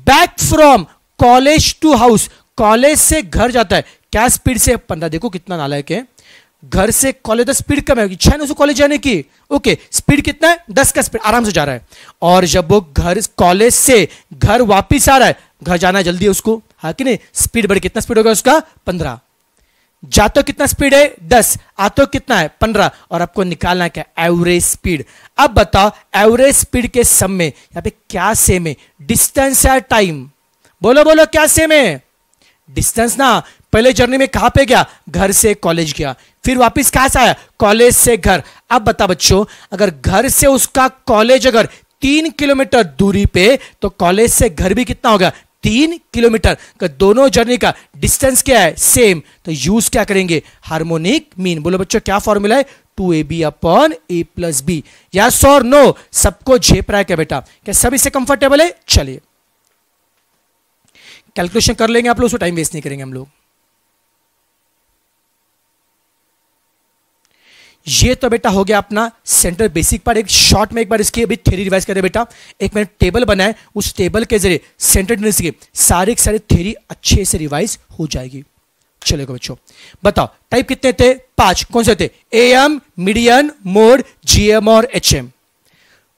back from college to house college से घर जाता है क्या स्पीड से पंद्रह देखो कितना नालायक है घर से कॉलेज तो स्पीड कम है इच्छा है उसको कॉलेज जाने की ओके स्पीड कितना है दस का स्पीड आराम से जा रहा है और जब वो घर कॉलेज से घर वापिस आ रहा है घर जाना है जल्दी उसको हाँ कि नहीं स्पीड बढ़ कितना स्पीड होगा उसका पंद्रह जातो कितना स्पीड है दस आतो कितना है पंद्रह और आपको निकालना क्या एवरेज स्पीड अब बताओ एवरेज स्पीड के सम में यहां पे क्या सेम है डिस्टेंस या टाइम बोलो बोलो क्या सेम है डिस्टेंस ना पहले जर्नी में कहा पे गया घर से कॉलेज गया फिर वापस कहा से आया कॉलेज से घर अब बता बच्चों अगर घर से उसका कॉलेज अगर तीन किलोमीटर दूरी पे तो कॉलेज से घर भी कितना होगा तीन किलोमीटर तो का दोनों जर्नी का डिस्टेंस क्या है सेम तो यूज क्या करेंगे हार्मोनिक मीन बोलो बच्चों क्या फॉर्मूला है two A B upon A plus B या सो और नो सबको झेप रहा है क्या बेटा क्या सब इससे कंफर्टेबल है चलिए कैलकुलेशन कर लेंगे आप लोग उसको टाइम वेस्ट नहीं करेंगे हम लोग ये तो बेटा हो गया अपना सेंटर बेसिक पार्ट एक शॉर्ट में एक बार इसकी अभी थ्योरी रिवाइज करें बेटा एक मैंने टेबल बनाया उस टेबल के जरिए सेंटर डिटेल्स की सारी की सारी थ्योरी अच्छे से रिवाइज हो जाएगी चलेगा बच्चों बताओ टाइप कितने थे पांच कौन से थे A M median mode G M और एच एम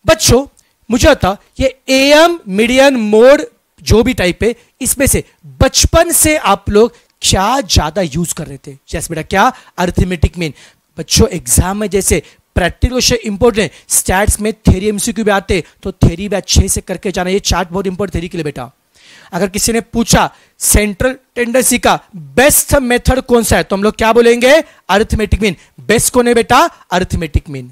बच्चों मुझे आता ये ए एम मीडियन मोड जो भी टाइप है इसमें से बचपन से आप लोग क्या ज्यादा यूज कर रहे थे जैसे बेटा क्या अर्थमेटिक मीन बच्चों एग्जाम में जैसे प्रैक्टिकल से इंपॉर्टेंट स्टैट्स में थेरी एमसीक्यू भी आते तो थेरी भी अच्छे से करके जाना ये चार्ट बहुत इंपॉर्टेंट थेरी के लिए बेटा अगर किसी ने पूछा सेंट्रल टेंडेंसी का बेस्ट मेथड कौन सा है तो हम लोग क्या बोलेंगे अर्थमेटिक मीन बेस्ट कौन है बेटा अर्थमेटिक मीन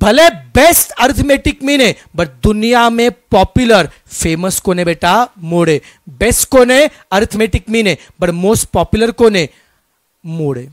भले बेस्ट अर्थमेटिक मीन है बट दुनिया में पॉपुलर फेमस कौन है बेटा मोड़े बेस्ट कौन है अर्थमेटिक मीन है बट मोस्ट पॉपुलर कौन है mode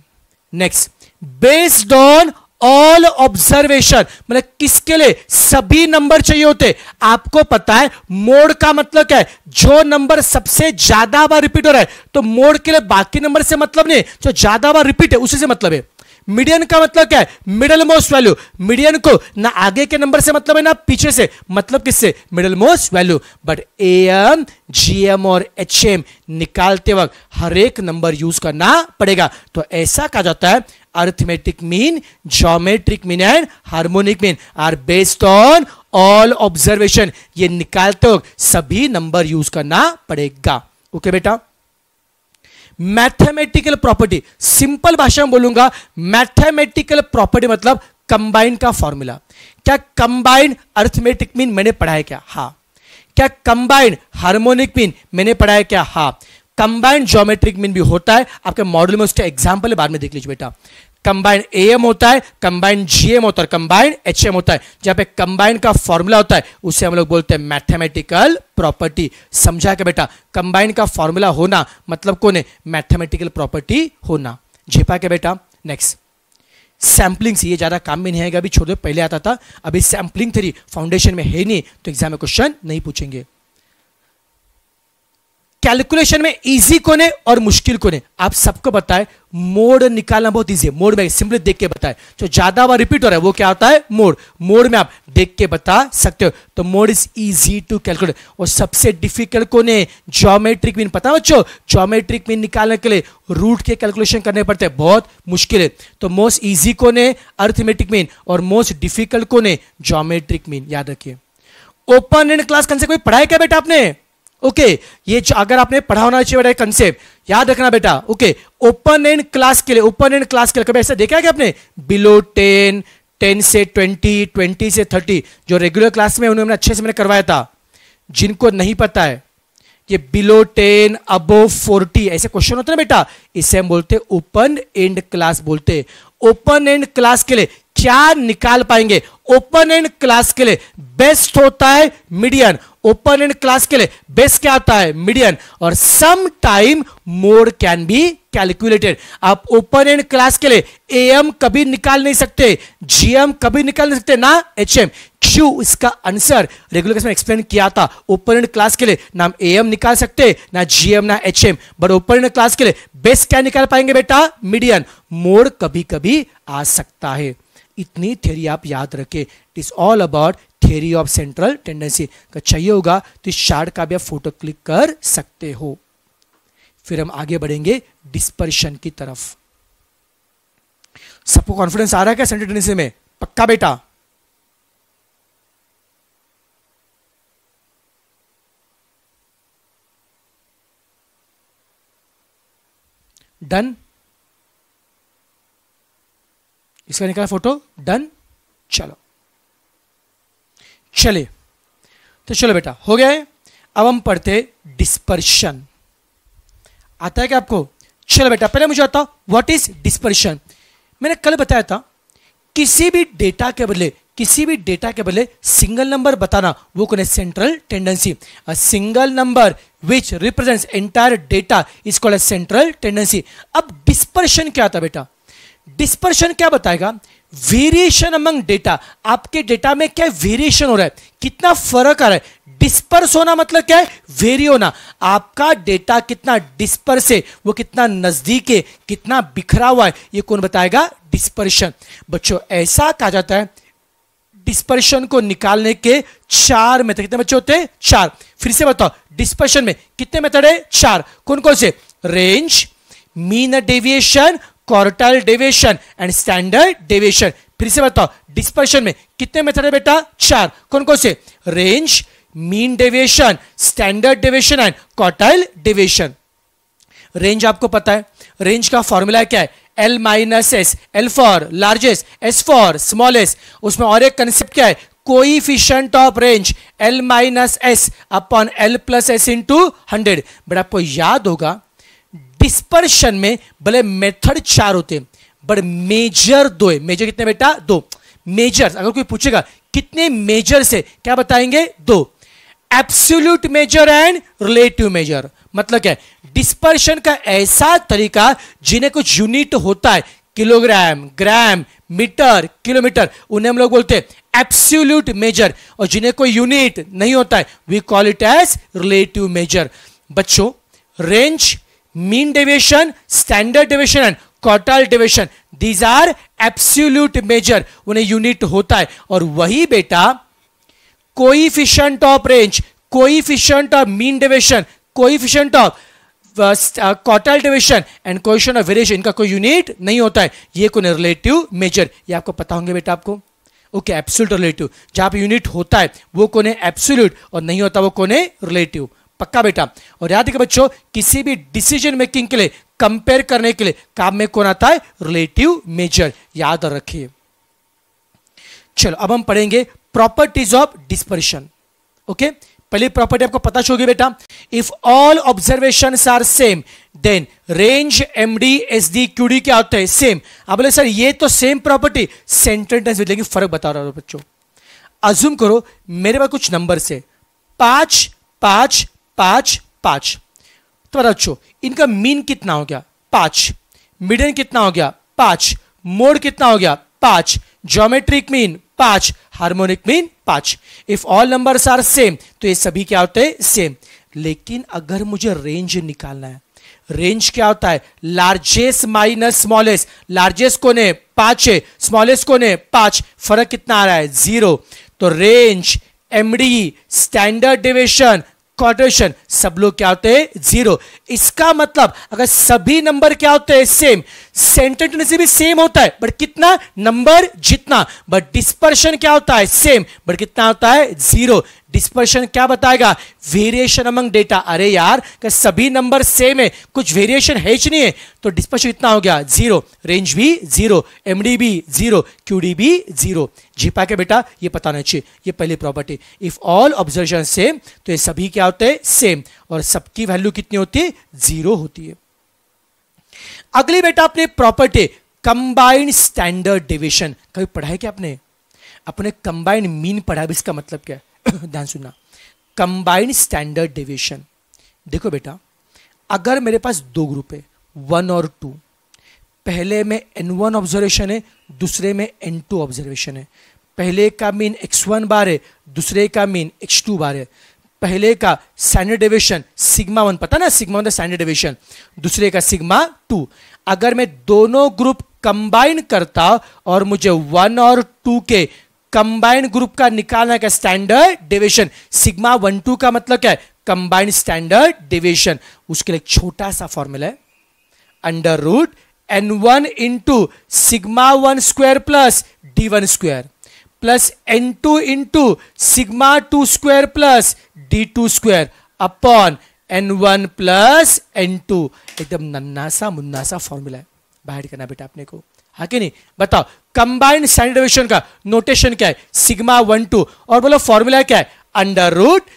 next based on all observation मतलब किसके लिए सभी नंबर चाहिए होते आपको पता है मोड का मतलब क्या है जो नंबर सबसे ज्यादा बार रिपीट हो रहा है तो मोड के लिए बाकी नंबर से मतलब नहीं जो ज्यादा बार रिपीट है उसी से मतलब है मीडियन का मतलब क्या है मिडल मोस्ट वैल्यू मीडियन को ना आगे के नंबर से मतलब है ना पीछे से मतलब किससे middle most value but A M G M और एच एम निकालते वक्त हर एक नंबर यूज करना पड़ेगा तो ऐसा कहा जाता है arithmetic mean geometric mean and harmonic mean are based on all observation ये निकालते वक्त सभी नंबर यूज करना पड़ेगा ओके okay, बेटा मैथमेटिकल प्रॉपर्टी सिंपल भाषा में बोलूंगा मैथमेटिकल प्रॉपर्टी मतलब कंबाइन का फॉर्मूला क्या कंबाइन अर्थमेटिक मीन मैंने पढ़ाया क्या हा क्या कंबाइंड हार्मोनिक मीन मैंने पढ़ाया क्या हा कंबाइंड ज्योमेट्रिक मीन भी होता है आपके मॉडल में उसके एग्जाम्पल बाद में देख लीजिए बेटा कंबाइन एम होता है कंबाइन जीएम होता है कंबाइन एम होता है जहां पे कंबाइन का फॉर्मूला होता है उसे हम लोग बोलते हैं मैथमेटिकल प्रॉपर्टी समझा के बेटा कंबाइन का फॉर्मूला होना मतलब कौन है मैथमेटिकल प्रॉपर्टी होना झेपा के बेटा नेक्स्ट से ये ज़्यादा काम भी नहीं आएगा अभी छोड़ दो पहले आता था अभी सैम्पलिंग थ्री फाउंडेशन में है नहीं तो एग्जाम में क्वेश्चन नहीं पूछेंगे कैलकुलेशन में इजी कौन है और मुश्किल कौन है आप सबको बताए मोड निकालना बहुत इजी है मोड में सिंपली देख के बताए जो ज्यादा बार रिपीट हो रहा है वो क्या होता है मोड मोड में आप देख के बता सकते हो तो mode is easy to calculate और सबसे डिफिकल्ट कौन है ज्योमेट्रिक मीन पता बच्चों ज्योमेट्रिक मीन निकालने के लिए रूट के कैलकुलेशन करने पड़ते हैं बहुत मुश्किल है तो मोस्ट ईजी कौन है अर्थमेटिक मीन और मोस्ट डिफिकल्ट कौन है ज्योमेट्रिक मीन याद रखिए ओपन एंड क्लास कंसेप्ट कोई पढ़ाया क्या बेटा आपने ओके ये अगर आपने पढ़ा होना चाहिए बेटा कंसेप्ट याद रखना बेटा ओके ओपन एंड क्लास के लिए ओपन एंड क्लास के लिए कभी ऐसा देखा क्या आपने बिलो टेन टेन से ट्वेंटी ट्वेंटी से थर्टी जो रेगुलर क्लास में उन्होंने अच्छे से मैंने करवाया था जिनको नहीं पता है ये बिलो टेन अबो फोर्टी ऐसे क्वेश्चन होते हैं बेटा इसे हम बोलते ओपन एंड क्लास बोलते ओपन एंड क्लास के लिए क्या निकाल पाएंगे ओपन एंड क्लास के लिए बेस्ट होता है मीडियन ओपन एंड क्लास के लिए बेस क्या होता है मीडियन और some time mode can be calculated आप ओपन एंड क्लास के लिए एम कभी निकाल नहीं सकते जीएम कभी निकाल नहीं सकते ना एच एम क्यू इसका आंसर रेगुलर केस में एक्सप्लेन किया था ओपन एंड क्लास के लिए ना हम एम निकाल सकते ना जीएम ना H M but open end class के लिए बेस क्या निकाल पाएंगे बेटा मीडियन मोड कभी कभी आ सकता है इतनी थ्योरी आप याद रखें it is all about theory of central tendency का चाहिए होगा तो इस चार्ट का भी आप फोटो क्लिक कर सकते हो फिर हम आगे बढ़ेंगे डिस्पर्शन की तरफ सबको कॉन्फिडेंस आ रहा है क्या सेंट्रल टेंडेंसी में पक्का बेटा डन इसका निकला फोटो डन चलो चले तो चलो बेटा हो गया है अब हम पढ़ते डिस्पर्शन आता है क्या आपको चलो बेटा पहले मुझे बताओ व्हाट इज डिस्पर्शन मैंने कल बताया था किसी भी डेटा के बदले किसी भी डेटा के बदले सिंगल नंबर बताना वो कौन है central tendency single number which represents entire data is called central tendency अब डिस्पर्शन क्या आता बेटा डिस्पर्शन क्या बताएगा वेरिएशन अमंग डेटा आपके डेटा में क्या वेरिएशन हो रहा है कितना फर्क आ रहा है डिस्पर्स होना मतलब क्या है वेरी होना आपका डेटा कितना डिस्पर्स है वो कितना नजदीक है कितना बिखरा हुआ है ये कौन बताएगा डिस्पर्शन बच्चों ऐसा कहा जाता है डिस्पर्शन को निकालने के चार मेथड कितने बच्चे होते हैं चार फिर से बताओ डिस्पर्शन में कितने मेथड है चार कौन कौन से range mean deviation quartile deviation and standard deviation फिर से बताओ डिस्पर्शन में कितने मेथड है बेटा चार कौन कौन से range mean deviation standard deviation and quartile deviation range आपको पता है रेंज का फॉर्मूला क्या है L minus S L for largest S for smallest उसमें और एक कंसेप्ट क्या है coefficient of range L minus S upon L plus S into hundred but आपको याद होगा डिस्पर्शन में भले मेथड चार होते हैं बट मेजर दो है मेजर कितने बेटा दो मेजर अगर कोई पूछेगा कितने मेजर से क्या बताएंगे दो absolute measure and relative measure मतलब क्या डिस्पर्शन का ऐसा तरीका जिन्हें कुछ यूनिट होता है किलोग्राम ग्राम मीटर किलोमीटर उन्हें हम लोग बोलते हैं एब्सोल्यूट मेजर और जिन्हें कोई यूनिट नहीं होता है we call it as relative measure बच्चों range mean deviation, standard deviation and quartile deviation. These are absolute measure. उन्हें unit होता है और वही बेटा coefficient of range coefficient of mean deviation coefficient of quartile division and question of variation इनका कोई यूनिट नहीं होता है ये कोई रिलेटिव मेजर ये आपको पता होंगे बेटा आपको ओके एब्सोल्यूट रिलेटिव जहां पे यूनिट होता है वो कोने एब्सोल्यूट और नहीं होता वो कोने रिलेटिव पक्का बेटा और याद रखिए बच्चों किसी भी डिसीजन मेकिंग के लिए कंपेयर करने के लिए काम में कौन आता है रिलेटिव मेजर याद रखिए चलो अब हम पढ़ेंगे प्रॉपर्टीज ऑफ डिस्पर्शन ओके पहली प्रॉपर्टी आपको पता होगी बेटा if all observation are same then range M D S D Q D क्या होता है सेम अब बोले सर ये तो सेम प्रॉपर्टी सेंटेंस लेकिन फर्क बता रहा हूं बच्चों अज्यूम करो मेरे पास कुछ नंबर से पांच पांच पांच पांच तो बच्चों इनका मीन कितना हो गया पांच मिडन कितना हो गया पांच मोड कितना हो गया पांच ज्योमेट्रिक मीन पांच हार्मोनिक मीन पांच if all numbers are same तो ये सभी क्या होते हैं सेम लेकिन अगर मुझे रेंज निकालना है रेंज क्या होता है लार्जेस्ट माइनस स्मॉलेस्ट लार्जेस्ट कौन है पांच है स्मॉलेस्ट कौन है पांच फर्क कितना आ रहा है जीरो तो रेंज एमडी स्टैंडर्ड डिवेशन क्वाड्रेशन सब लोग क्या होते हैं जीरो इसका मतलब अगर सभी नंबर क्या होते हैं सेम सेंटेंट से भी सेम होता है बट कितना नंबर जितना बट डिस्पर्शन क्या होता है सेम बट कितना होता है जीरो डिस्पर्शन क्या बताएगा वेरिएशन अमंग डेटा अरे यार सभी नंबर सेम है कुछ वेरिएशन है ही नहीं है तो डिस्पर्शन इतना हो गया जीरो रेंज भी जीरो एमडी भी जीरो क्यू डी भी जीरो जीपा के बेटा ये पता होना चाहिए ये पहली property if all observation same तो ये सभी क्या होते हैं सेम और सबकी वैल्यू कितनी होती है जीरो होती है अगली बेटा अपने प्रॉपर्टी कंबाइंड स्टैंडर्ड डिविशन कभी पढ़ा है क्या आपने अपने कंबाइंड मीन पढ़ा इसका मतलब क्या है ध्यान सुनना कंबाइंड स्टैंडर्ड डेविएशन देखो बेटा अगर मेरे पास दो ग्रुप है वन और टू पहले में एन वन ऑब्जर्वेशन है दूसरे में एन टू ऑब्जर्वेशन है पहले का मीन एक्स वन बार है दूसरे का मीन एक्स टू बार है पहले का स्टैंडर्ड डेविएशन सिग्मा वन पता ना सिग्मा वन स्टैंडर्ड डेविएशन दूसरे का सिग्मा टू अगर मैं दोनों ग्रुप कंबाइन करता और मुझे वन और टू के कंबाइंड ग्रुप का निकालना क्या standard division sigma one two का मतलब क्या है कंबाइंड स्टैंडर्ड डिविजन उसके लिए छोटा सा फॉर्मूला है under root N one into sigma one square plus D one square plus N two into sigma two square plus D two square upon N one plus N two एकदम नन्ना सा मुन्ना सा फॉर्मूला है बाहर करना बेटा अपने को है हाँ कि नहीं बताओ कंबाइंड स्टैंडर्ड डेविशन का नोटेशन क्या है सिग्मा वन टू और बोलो फॉर्मूला क्या है under root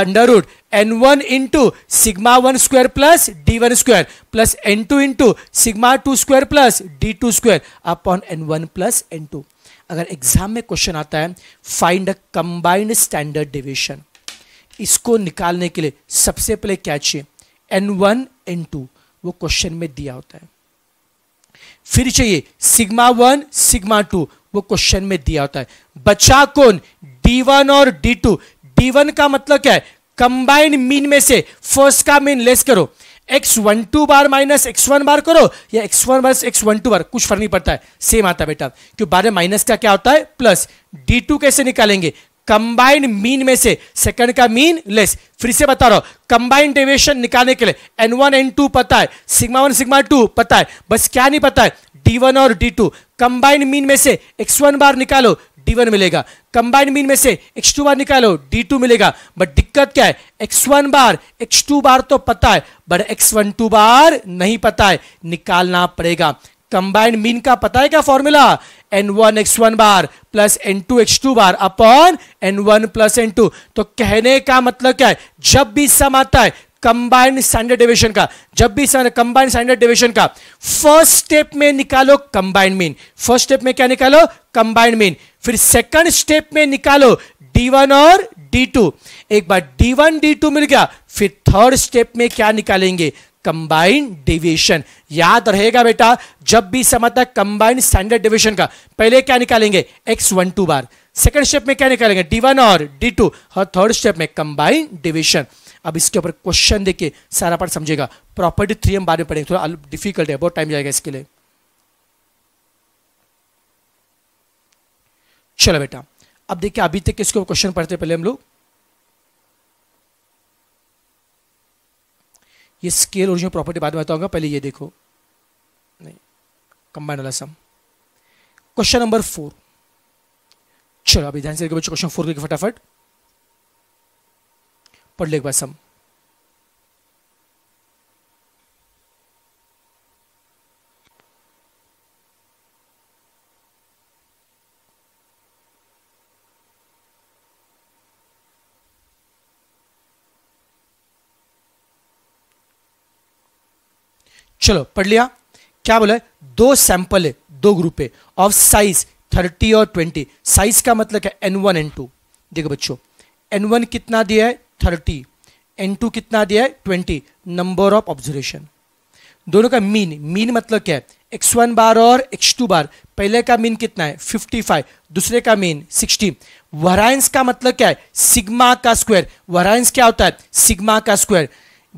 under root N one into sigma one square plus D one square plus N two into sigma two square plus D two square upon N one plus N two अगर एग्जाम में क्वेश्चन आता है find a combined standard division इसको निकालने के लिए सबसे पहले क्या चाहिए एन वन एन टू वो क्वेश्चन में दिया होता है फिर चाहिए सिग्मा वन सिग्मा टू वो क्वेश्चन में दिया होता है बचा कौन डी वन और डी टू डी वन का मतलब क्या है कंबाइंड मीन में से फर्स्ट का मीन लेस करो X one two bar minus X one bar करो या X one bar X one two bar कुछ फर्क नहीं पड़ता है सेम आता है बेटा क्यों बारह माइनस का क्या होता है प्लस डी टू कैसे निकालेंगे कंबाइंड मीन में से सेकंड का मीन लेस फिर से बता रहा हूं कंबाइंड डेविएशन निकालने के लिए एन वन एन टू पता है सिग्मा वन सिग्मा टू पता है बस क्या नहीं पता है डी वन और डी टू कंबाइंड मीन में से एक्स वन बार निकालो डी वन मिलेगा कंबाइंड मीन में से एक्स टू बार निकालो डी टू मिलेगा बट दिक्कत क्या है X one bar X two bar तो पता है but X one two bar नहीं पता है निकालना पड़ेगा कंबाइंड मीन का पता है क्या formula N one X one bar plus N two X two bar upon N one plus N two तो कहने का मतलब क्या है जब भी सम आता है कंबाइंड स्टैंडर्ड डिविजन का जब भी कंबाइंड स्टैंडर्ड डिविजन का फर्स्ट स्टेप में निकालो कंबाइंड मीन फर्स्ट स्टेप में क्या निकालो कंबाइंड मीन फिर सेकंड स्टेप में निकालो d1 और d2 एक बार d1 d2 मिल गया फिर थर्ड स्टेप में क्या निकालेंगे कंबाइंड डिवीजन याद रहेगा बेटा जब भी सम है कंबाइंड स्टैंडर्ड डिवीजन का पहले क्या निकालेंगे X one two bar second step में क्या निकालेंगे डी वन और डी टू और थर्ड स्टेप में कंबाइंड डिवीजन अब इसके ऊपर क्वेश्चन देखिए सारा पार्ट समझेगा प्रॉपर्टी थ्री हम बाद में पढ़ेंगे थोड़ा डिफिकल्ट है बहुत टाइम जाएगा इसके लिए चलो बेटा अब देखिए अभी तक इसके क्वेश्चन पढ़ते पहले हम लोग ये स्केल ओरिजिनल प्रॉपर्टी बाद में बताऊंगा पहले ये देखो नहीं कंबाइन वाला सम क्वेश्चन नंबर फोर चलो अभी ध्यान से क्वेश्चन फोर करके फटाफट पढ़ ले बार सम चलो पढ़ लिया क्या बोला है दो सैंपल है दो ग्रुप है ऑफ साइज थर्टी और ट्वेंटी साइज का मतलब है एन वन एन टू देखो बच्चों एन वन कितना दिया है थर्टी एन टू कितना दिया है ट्वेंटी नंबर ऑफ ऑब्जर्वेशन दोनों का मीन मीन मतलब क्या है एक्स वन बार और एक्स टू बार पहले का मीन कितना है फिफ्टी फाइव दूसरे का मीन सिक्सटी वराइंस का मतलब क्या है सिग्मा का स्क्वायर वराइंस क्या होता है सिग्मा का स्क्वायर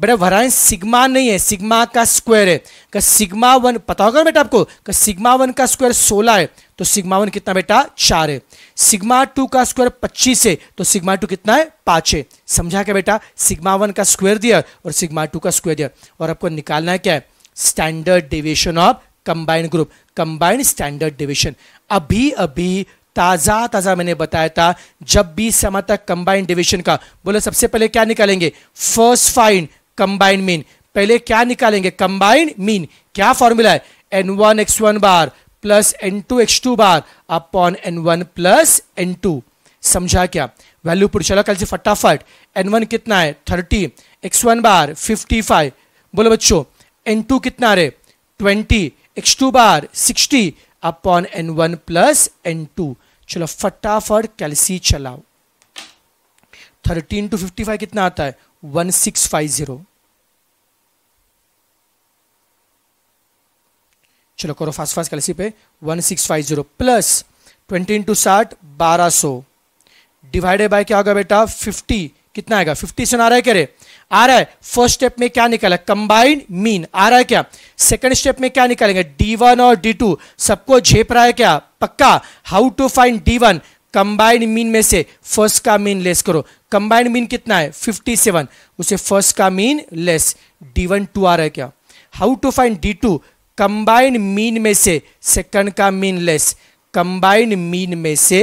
बेटा वरांश सिग्मा नहीं है सिग्मा का स्क्वायर है कि सिग्मा वन पता होगा बेटा आपको कि सिग्मा वन का स्क्वायर सोलह है तो सिग्मा वन कितना बेटा चार है सिग्मा टू का स्क्वायर पच्चीस है तो सिग्मा टू कितना है पाँच है समझा क्या बेटा सिग्मा वन का स्क्वायर दिया और सिग्मा टू का स्क्वायर दिया और आपको निकालना है क्या है standard division of combined group combined standard division अभी अभी ताज़ा ताज़ा मैंने बताया था जब भी समय तक कंबाइंड डिविजन का बोले सबसे पहले क्या निकालेंगे फर्स्ट फाइंड कंबाइंड मीन पहले क्या निकालेंगे कंबाइंड मीन क्या फॉर्मूला है N one X one bar plus N two X two bar upon N one plus N two समझा क्या वैल्यू पूछ चलो कल से फटाफट एन वन कितना है thirty X one bar fifty five बोलो बच्चों एन टू कितना रे twenty X two bar sixty upon N one plus N two चलो फटाफट कैलसी चलाओ थर्टीन टू फिफ्टी फाइव कितना आता है वन सिक्स फाइव ज़ीरो चलो करो फास्ट फास्ट कैलसी पे one six five zero plus twenty into साठ बारह सो डिवाइडेड बाय क्या होगा बेटा फिफ्टी कितना आएगा फिफ्टी से आ रहा है क्या रे आ रहा है फर्स्ट स्टेप में क्या निकाला कंबाइंड मीन आ रहा है क्या सेकंड स्टेप में क्या निकालेंगे डी वन और डी टू सबको झेप रहा है क्या पक्का how to find D one combined mean में से फर्स्ट का मीन लेस करो कंबाइंड मीन कितना है 57 उसे फर्स्ट का mean less D one two आ रहा है क्या how to find D two combined mean में से सेकंड का मीन लेस कंबाइंड मीन में से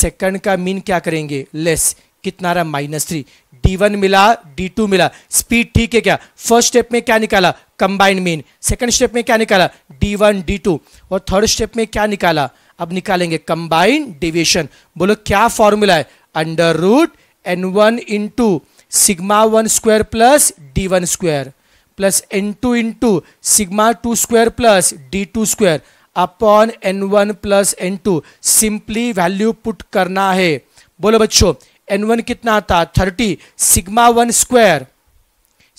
सेकंड का मीन क्या करेंगे लेस कितना रहा माइनस थ्री डी वन मिला डी टू मिला स्पीड ठीक है क्या फर्स्ट स्टेप में क्या निकाला कंबाइंड मीन सेकंड स्टेप में क्या निकाला डी वन डी टू और थर्ड स्टेप में क्या निकाला अब निकालेंगे कंबाइंड डिविएशन बोलो क्या फॉर्मूला है under root N one into sigma one square plus D one square plus N two into sigma two square plus D two square upon N one plus N two simply value put करना है बोलो बच्चों एन वन कितना आता thirty sigma one square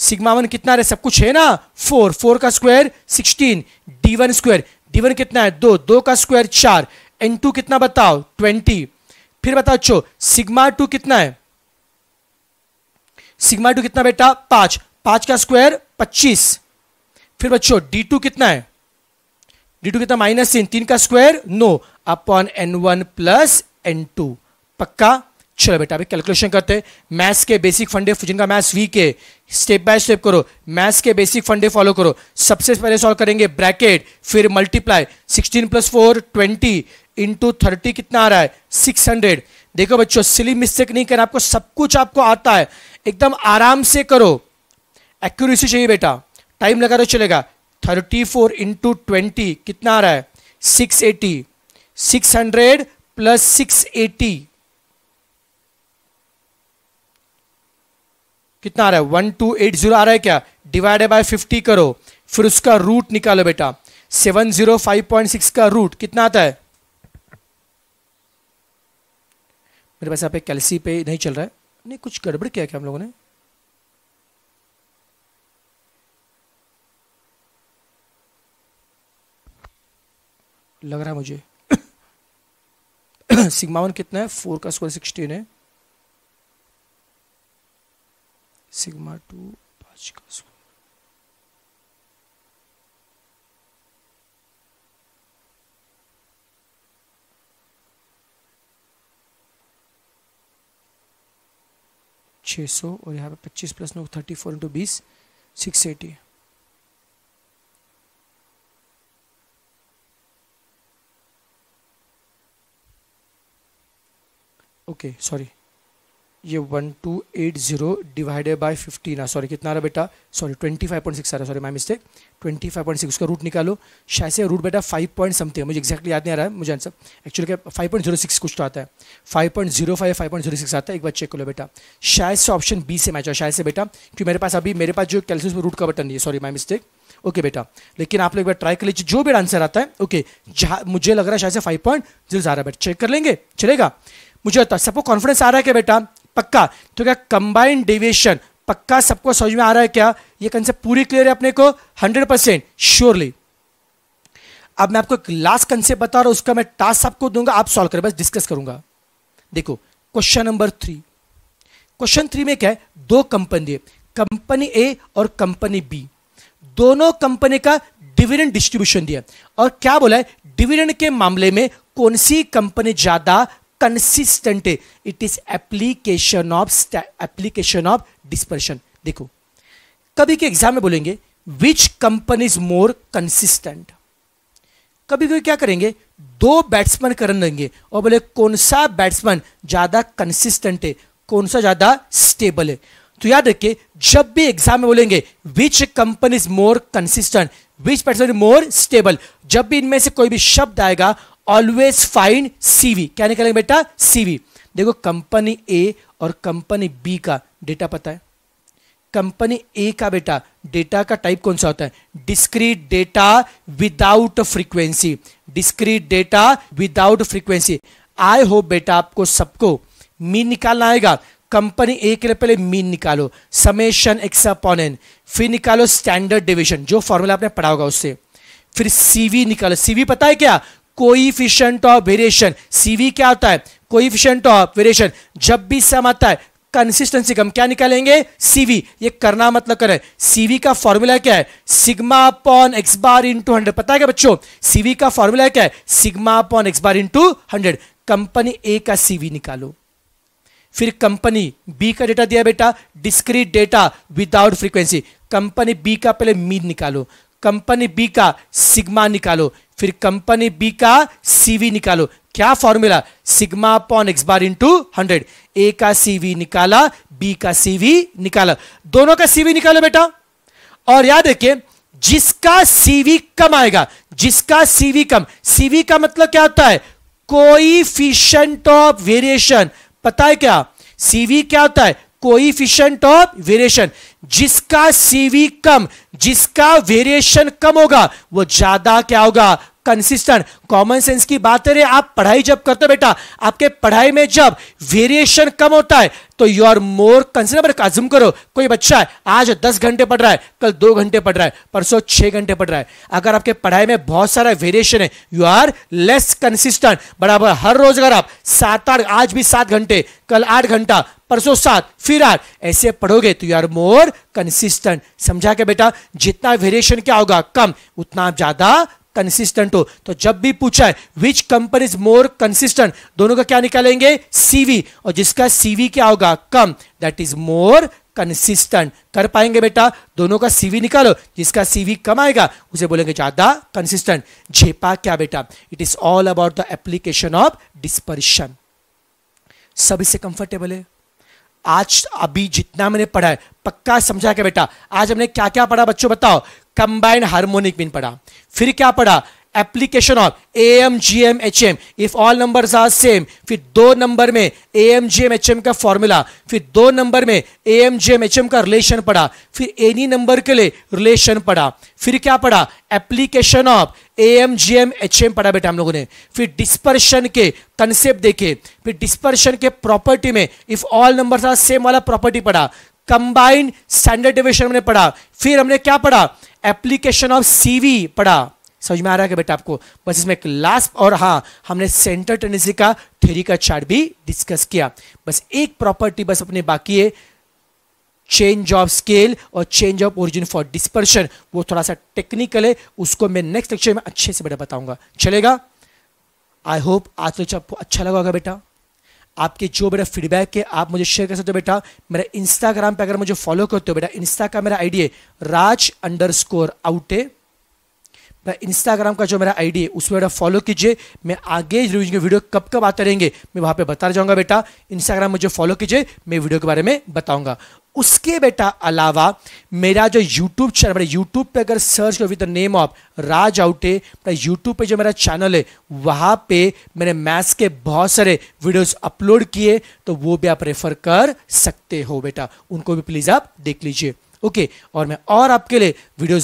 sigma one कितना रहे सब कुछ है ना फोर फोर का square sixteen D one square D one कितना है दो दो का स्क्वायर चार एन टू कितना बताओ ट्वेंटी फिर बताओ चो सिग्मा टू कितना है सिग्मा टू कितना बेटा पांच पांच का स्क्वायर पच्चीस फिर बच्चों डी टू कितना है डी टू कितना माइनस तीन तीन का स्क्वायर नो upon N one plus N two पक्का चलो बेटा अभी कैलकुलेशन करते हैं मैथ्स के बेसिक फंडे जिनका मैथ्स वीक है स्टेप बाय स्टेप करो मैथ्स के बेसिक फंडे फॉलो करो सबसे पहले सॉल्व करेंगे ब्रैकेट फिर multiply 16 plus four twenty into thirty कितना आ रहा है 600 देखो बच्चों सिली मिस्टेक नहीं करना आपको सब कुछ आपको आता है एकदम आराम से करो एक्यूरेसी चाहिए बेटा टाइम लगा तो चलेगा थर्टी फोर इंटू ट्वेंटी कितना आ रहा है सिक्स हंड्रेड प्लस एटी कितना आ रहा है वन टू एट जीरो आ रहा है क्या डिवाइडेड बाय फिफ्टी करो फिर उसका रूट निकालो बेटा seven zero five point six का रूट कितना आता है मेरे पास यहाँ पे कैलसी पे नहीं चल रहा है नहीं कुछ गड़बड़ किया क्या हम लोगों ने लग रहा है मुझे सिग्मा वन कितना है फोर का स्क्वायर सिक्सटीन है सिग्मा टू पाँच का स्क्वायर छः सौ और यहाँ पे पच्चीस प्लस नौ थर्टी फोर इंटू बीस सिक्स एटी ओके सॉरी ये one two eight zero divided by fifteen आ सॉरी कितना आ रहा बेटा sorry twenty five point six आ रहा है sorry my mistake twenty five point six उसका रूट निकालो शायद से रूट बेटा फाइव पॉइंट समथिंग मुझे एक्जैक्टली याद नहीं आ रहा है मुझे आंसर एक्चुअली क्या फाइव पॉइंट जीरो सिक्स कुछ तो आता है five point zero five five point zero six आता है एक बार चेक कर लो बेटा शायद से ऑप्शन बी से मैच हो शायद से बेटा क्योंकि मेरे पास अभी मेरे पास जो कैलसियस रूट का बटन नहीं है sorry my mistake okay okay, बेटा लेकिन आप लोग एक बार ट्राई कर लीजिए जो भी आंसर आता है ओके okay, मुझे लग रहा है शायद से फाइव पॉइंट जीरो जा रहा है बेटा चेक कर लेंगे चलेगा मुझे सबको कॉन्फिडेंस आ रहा है क्या बेटा पक्का तो क्या कंबाइंड डिविएशन पक्का सबको समझ में आ रहा है क्या ये कंसेप्ट पूरी क्लियर है अपने को हंड्रेड परसेंट श्योरली अब मैं आपको एक लास्ट कंसेप्ट बता रहा हूं उसका मैं टास्क आपको दूंगा आप सॉल्व करें बस डिस्कस करूंगा देखो question number three question three में क्या है दो कंपनी कंपनी ए और कंपनी बी दोनों कंपनी का डिविडेंड डिस्ट्रीब्यूशन दिया और क्या बोला है डिविडेंड के मामले में कौन सी कंपनी ज्यादा कंसिस्टेंट है it is application of application of dispersion देखो कभी के एग्जाम में बोलेंगे which company is more consistent कभी कभी क्या करेंगे दो बैट्समैन करन देंगे और बोले कौन सा बैट्समैन ज्यादा कंसिस्टेंट है कौन सा ज्यादा स्टेबल है तो याद रखिए जब भी एग्जाम में बोलेंगे which company is more consistent which batsman is more stable जब भी इनमें से कोई भी शब्द आएगा ऑलवेज फाइंड सीवी क्या निकलेंगे बेटा सीवी देखो कंपनी ए और कंपनी बी का डेटा पता है कंपनी ए का बेटा डेटा का टाइप कौन सा होता है discrete data without frequency discrete data without frequency I hope बेटा आपको सबको मीन निकालना आएगा कंपनी ए के लिए पहले मीन निकालो समेशन एक्स फिर निकालो स्टैंडर्ड डिविजन जो फॉर्मूला आपने पढ़ा होगा उससे फिर सीवी निकालो सीवी पता है क्या कोइफिशियंट ऑफ वेरिएशन सीवी क्या होता है कोइफिशियंट ऑफ वेरिएशन जब भी सम आता है कंसिस्टेंसी कम क्या निकालेंगे सीवी ये करना मतलब करें सीवी का फॉर्मूला क्या है sigma upon X bar into hundred पता है क्या बच्चों सीवी का फॉर्मूला क्या है sigma upon X bar into hundred company A का सीवी निकालो फिर कंपनी बी का डेटा दिया बेटा discrete data without frequency company B का पहले मीन निकालो कंपनी बी का सिग्मा निकालो फिर कंपनी बी का सीवी निकालो क्या formula sigma upon X bar into hundred A का सीवी निकाला बी का सीवी निकाला दोनों का सीवी निकालो बेटा और याद रखिए जिसका सीवी कम आएगा जिसका सीवी कम सीवी का मतलब क्या होता है कोई फिशंट ऑफ वेरिएशन पता है क्या सीवी क्या होता है फिशंट ऑफ वेरिएशन जिसका सीवी कम जिसका वेरिएशन कम होगा वो ज्यादा क्या होगा कंसिस्टेंट कॉमन सेंस की बात है आप पढ़ाई जब करते हो बेटा आपके पढ़ाई में जब वेरिएशन कम होता है तो यू आर मोर कंसिडर काजूम करो कोई बच्चा है आज दस घंटे पढ़ रहा है कल दो घंटे पढ़ रहा है परसों छह घंटे पढ़ रहा है अगर आपके पढ़ाई में बहुत सारा वेरिएशन है यू आर लेस कंसिस्टेंट बराबर हर रोज अगर आप सात आठ आज भी सात घंटे कल आठ घंटा परसों सात फिर आठ ऐसे पढ़ोगे तो यू आर मोर कंसिस्टेंट समझा के बेटा जितना वेरिएशन क्या होगा कम उतना आप ज़्यादा कंसिस्टेंट हो तो जब भी पूछा है which company is more consistent दोनों का क्या निकालेंगे सीवी और जिसका सीवी क्या होगा कम दैट इज मोर कंसिस्टेंट कर पाएंगे बेटा दोनों का सीवी निकालो जिसका सीवी कम आएगा उसे बोलेंगे ज्यादा कंसिस्टेंट झेपा क्या बेटा it is all about the application of dispersion सब इससे कंफर्टेबल है आज अभी जितना मैंने पढ़ा है पक्का समझा क्या बेटा आज हमने क्या क्या पढ़ा बच्चों बताओ कंबाइंड हार्मोनिक मीन पढ़ा फिर क्या पढ़ा application of A M G M H M if all number are same फिर दो नंबर में A M G M H M का फॉर्मूला फिर दो नंबर में A M G M H M का रिलेशन पढ़ा फिर एनी नंबर के लिए रिलेशन पढ़ा फिर क्या पढ़ा application of A M G M H M पढ़ा बेटा हम लोगों ने फिर डिस्पर्शन के कंसेप्ट देखे फिर डिस्पर्शन के प्रॉपर्टी में if all number are same वाला प्रॉपर्टी पढ़ा कंबाइंड स्टैंडर्ड डिविशन हमने पढ़ा फिर हमने क्या पढ़ा एप्लीकेशन ऑफ सीवी पढ़ा समझ में आ रहा है बेटा आपको बस इसमें एक लास्ट और हाँ हमने सेंटर टेंडेंसी का थ्योरी का चार्ट भी डिस्कस किया बस एक प्रॉपर्टी बस अपने बाकी है चेंज ऑफ स्केल और change of origin for dispersion वो थोड़ा सा टेक्निकल है उसको मैं नेक्स्ट लेक्चर में अच्छे से बेटा बताऊंगा चलेगा आई होप आज लेक्चर आपको तो अच्छा-, अच्छा लगा होगा बेटा आपके जो मेरा फीडबैक है आप मुझे शेयर कर सकते हो बेटा मेरा इंस्टाग्राम पे अगर मुझे फॉलो करते हो बेटा इंस्टा का मेरा आईडी है राज अंडर स्कोर आउटे इंस्टाग्राम का जो मेरा आईडी है उसमें बेटा फॉलो कीजिए मैं आगे रिव्यूज वीडियो कब कब आते रहेंगे मैं वहां पे बता जाऊंगा बेटा इंस्टाग्राम मुझे फॉलो कीजिए मैं वीडियो के बारे में बताऊंगा उसके बेटा अलावा मेरा जो यूट्यूब चैनल मेरे यूट्यूब पे अगर सर्च करो with the name of Raj आउटे मेरा यूट्यूब पे जो मेरा चैनल है वहाँ पे मैंने मैथ्स के बहुत सारे वीडियोस अपलोड किए तो वो भी आप रेफर कर सकते हो बेटा उनको भी प्लीज़ आप देख लीजिए ओके और मैं और आपके लिए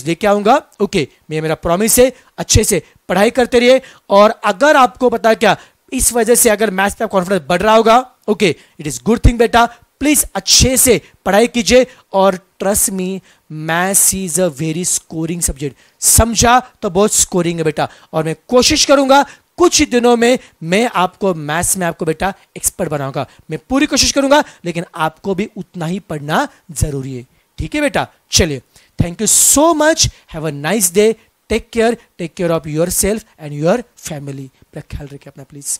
देख के आऊँगा ओके ये मेरा प्रॉमिस है अच्छे से पढ़ाई करते रहिए और अगर आपको पता क्या इस वजह से अगर मैथ्स का कॉन्फिडेंस बढ़ रहा होगा okay it is good thing बेटा प्लीज़ अच्छे से पढ़ाई कीजिए और trust me maths is a very scoring subject समझा तो बहुत स्कोरिंग है बेटा और मैं कोशिश करूंगा कुछ ही दिनों में मैं आपको मैथ्स में आपको बेटा एक्सपर्ट बनाऊंगा मैं पूरी कोशिश करूंगा लेकिन आपको भी उतना ही पढ़ना जरूरी है ठीक है बेटा चलिए thank you so much have a nice day take care take care of yourself and your family ख्याल रखिए अपना प्लीज़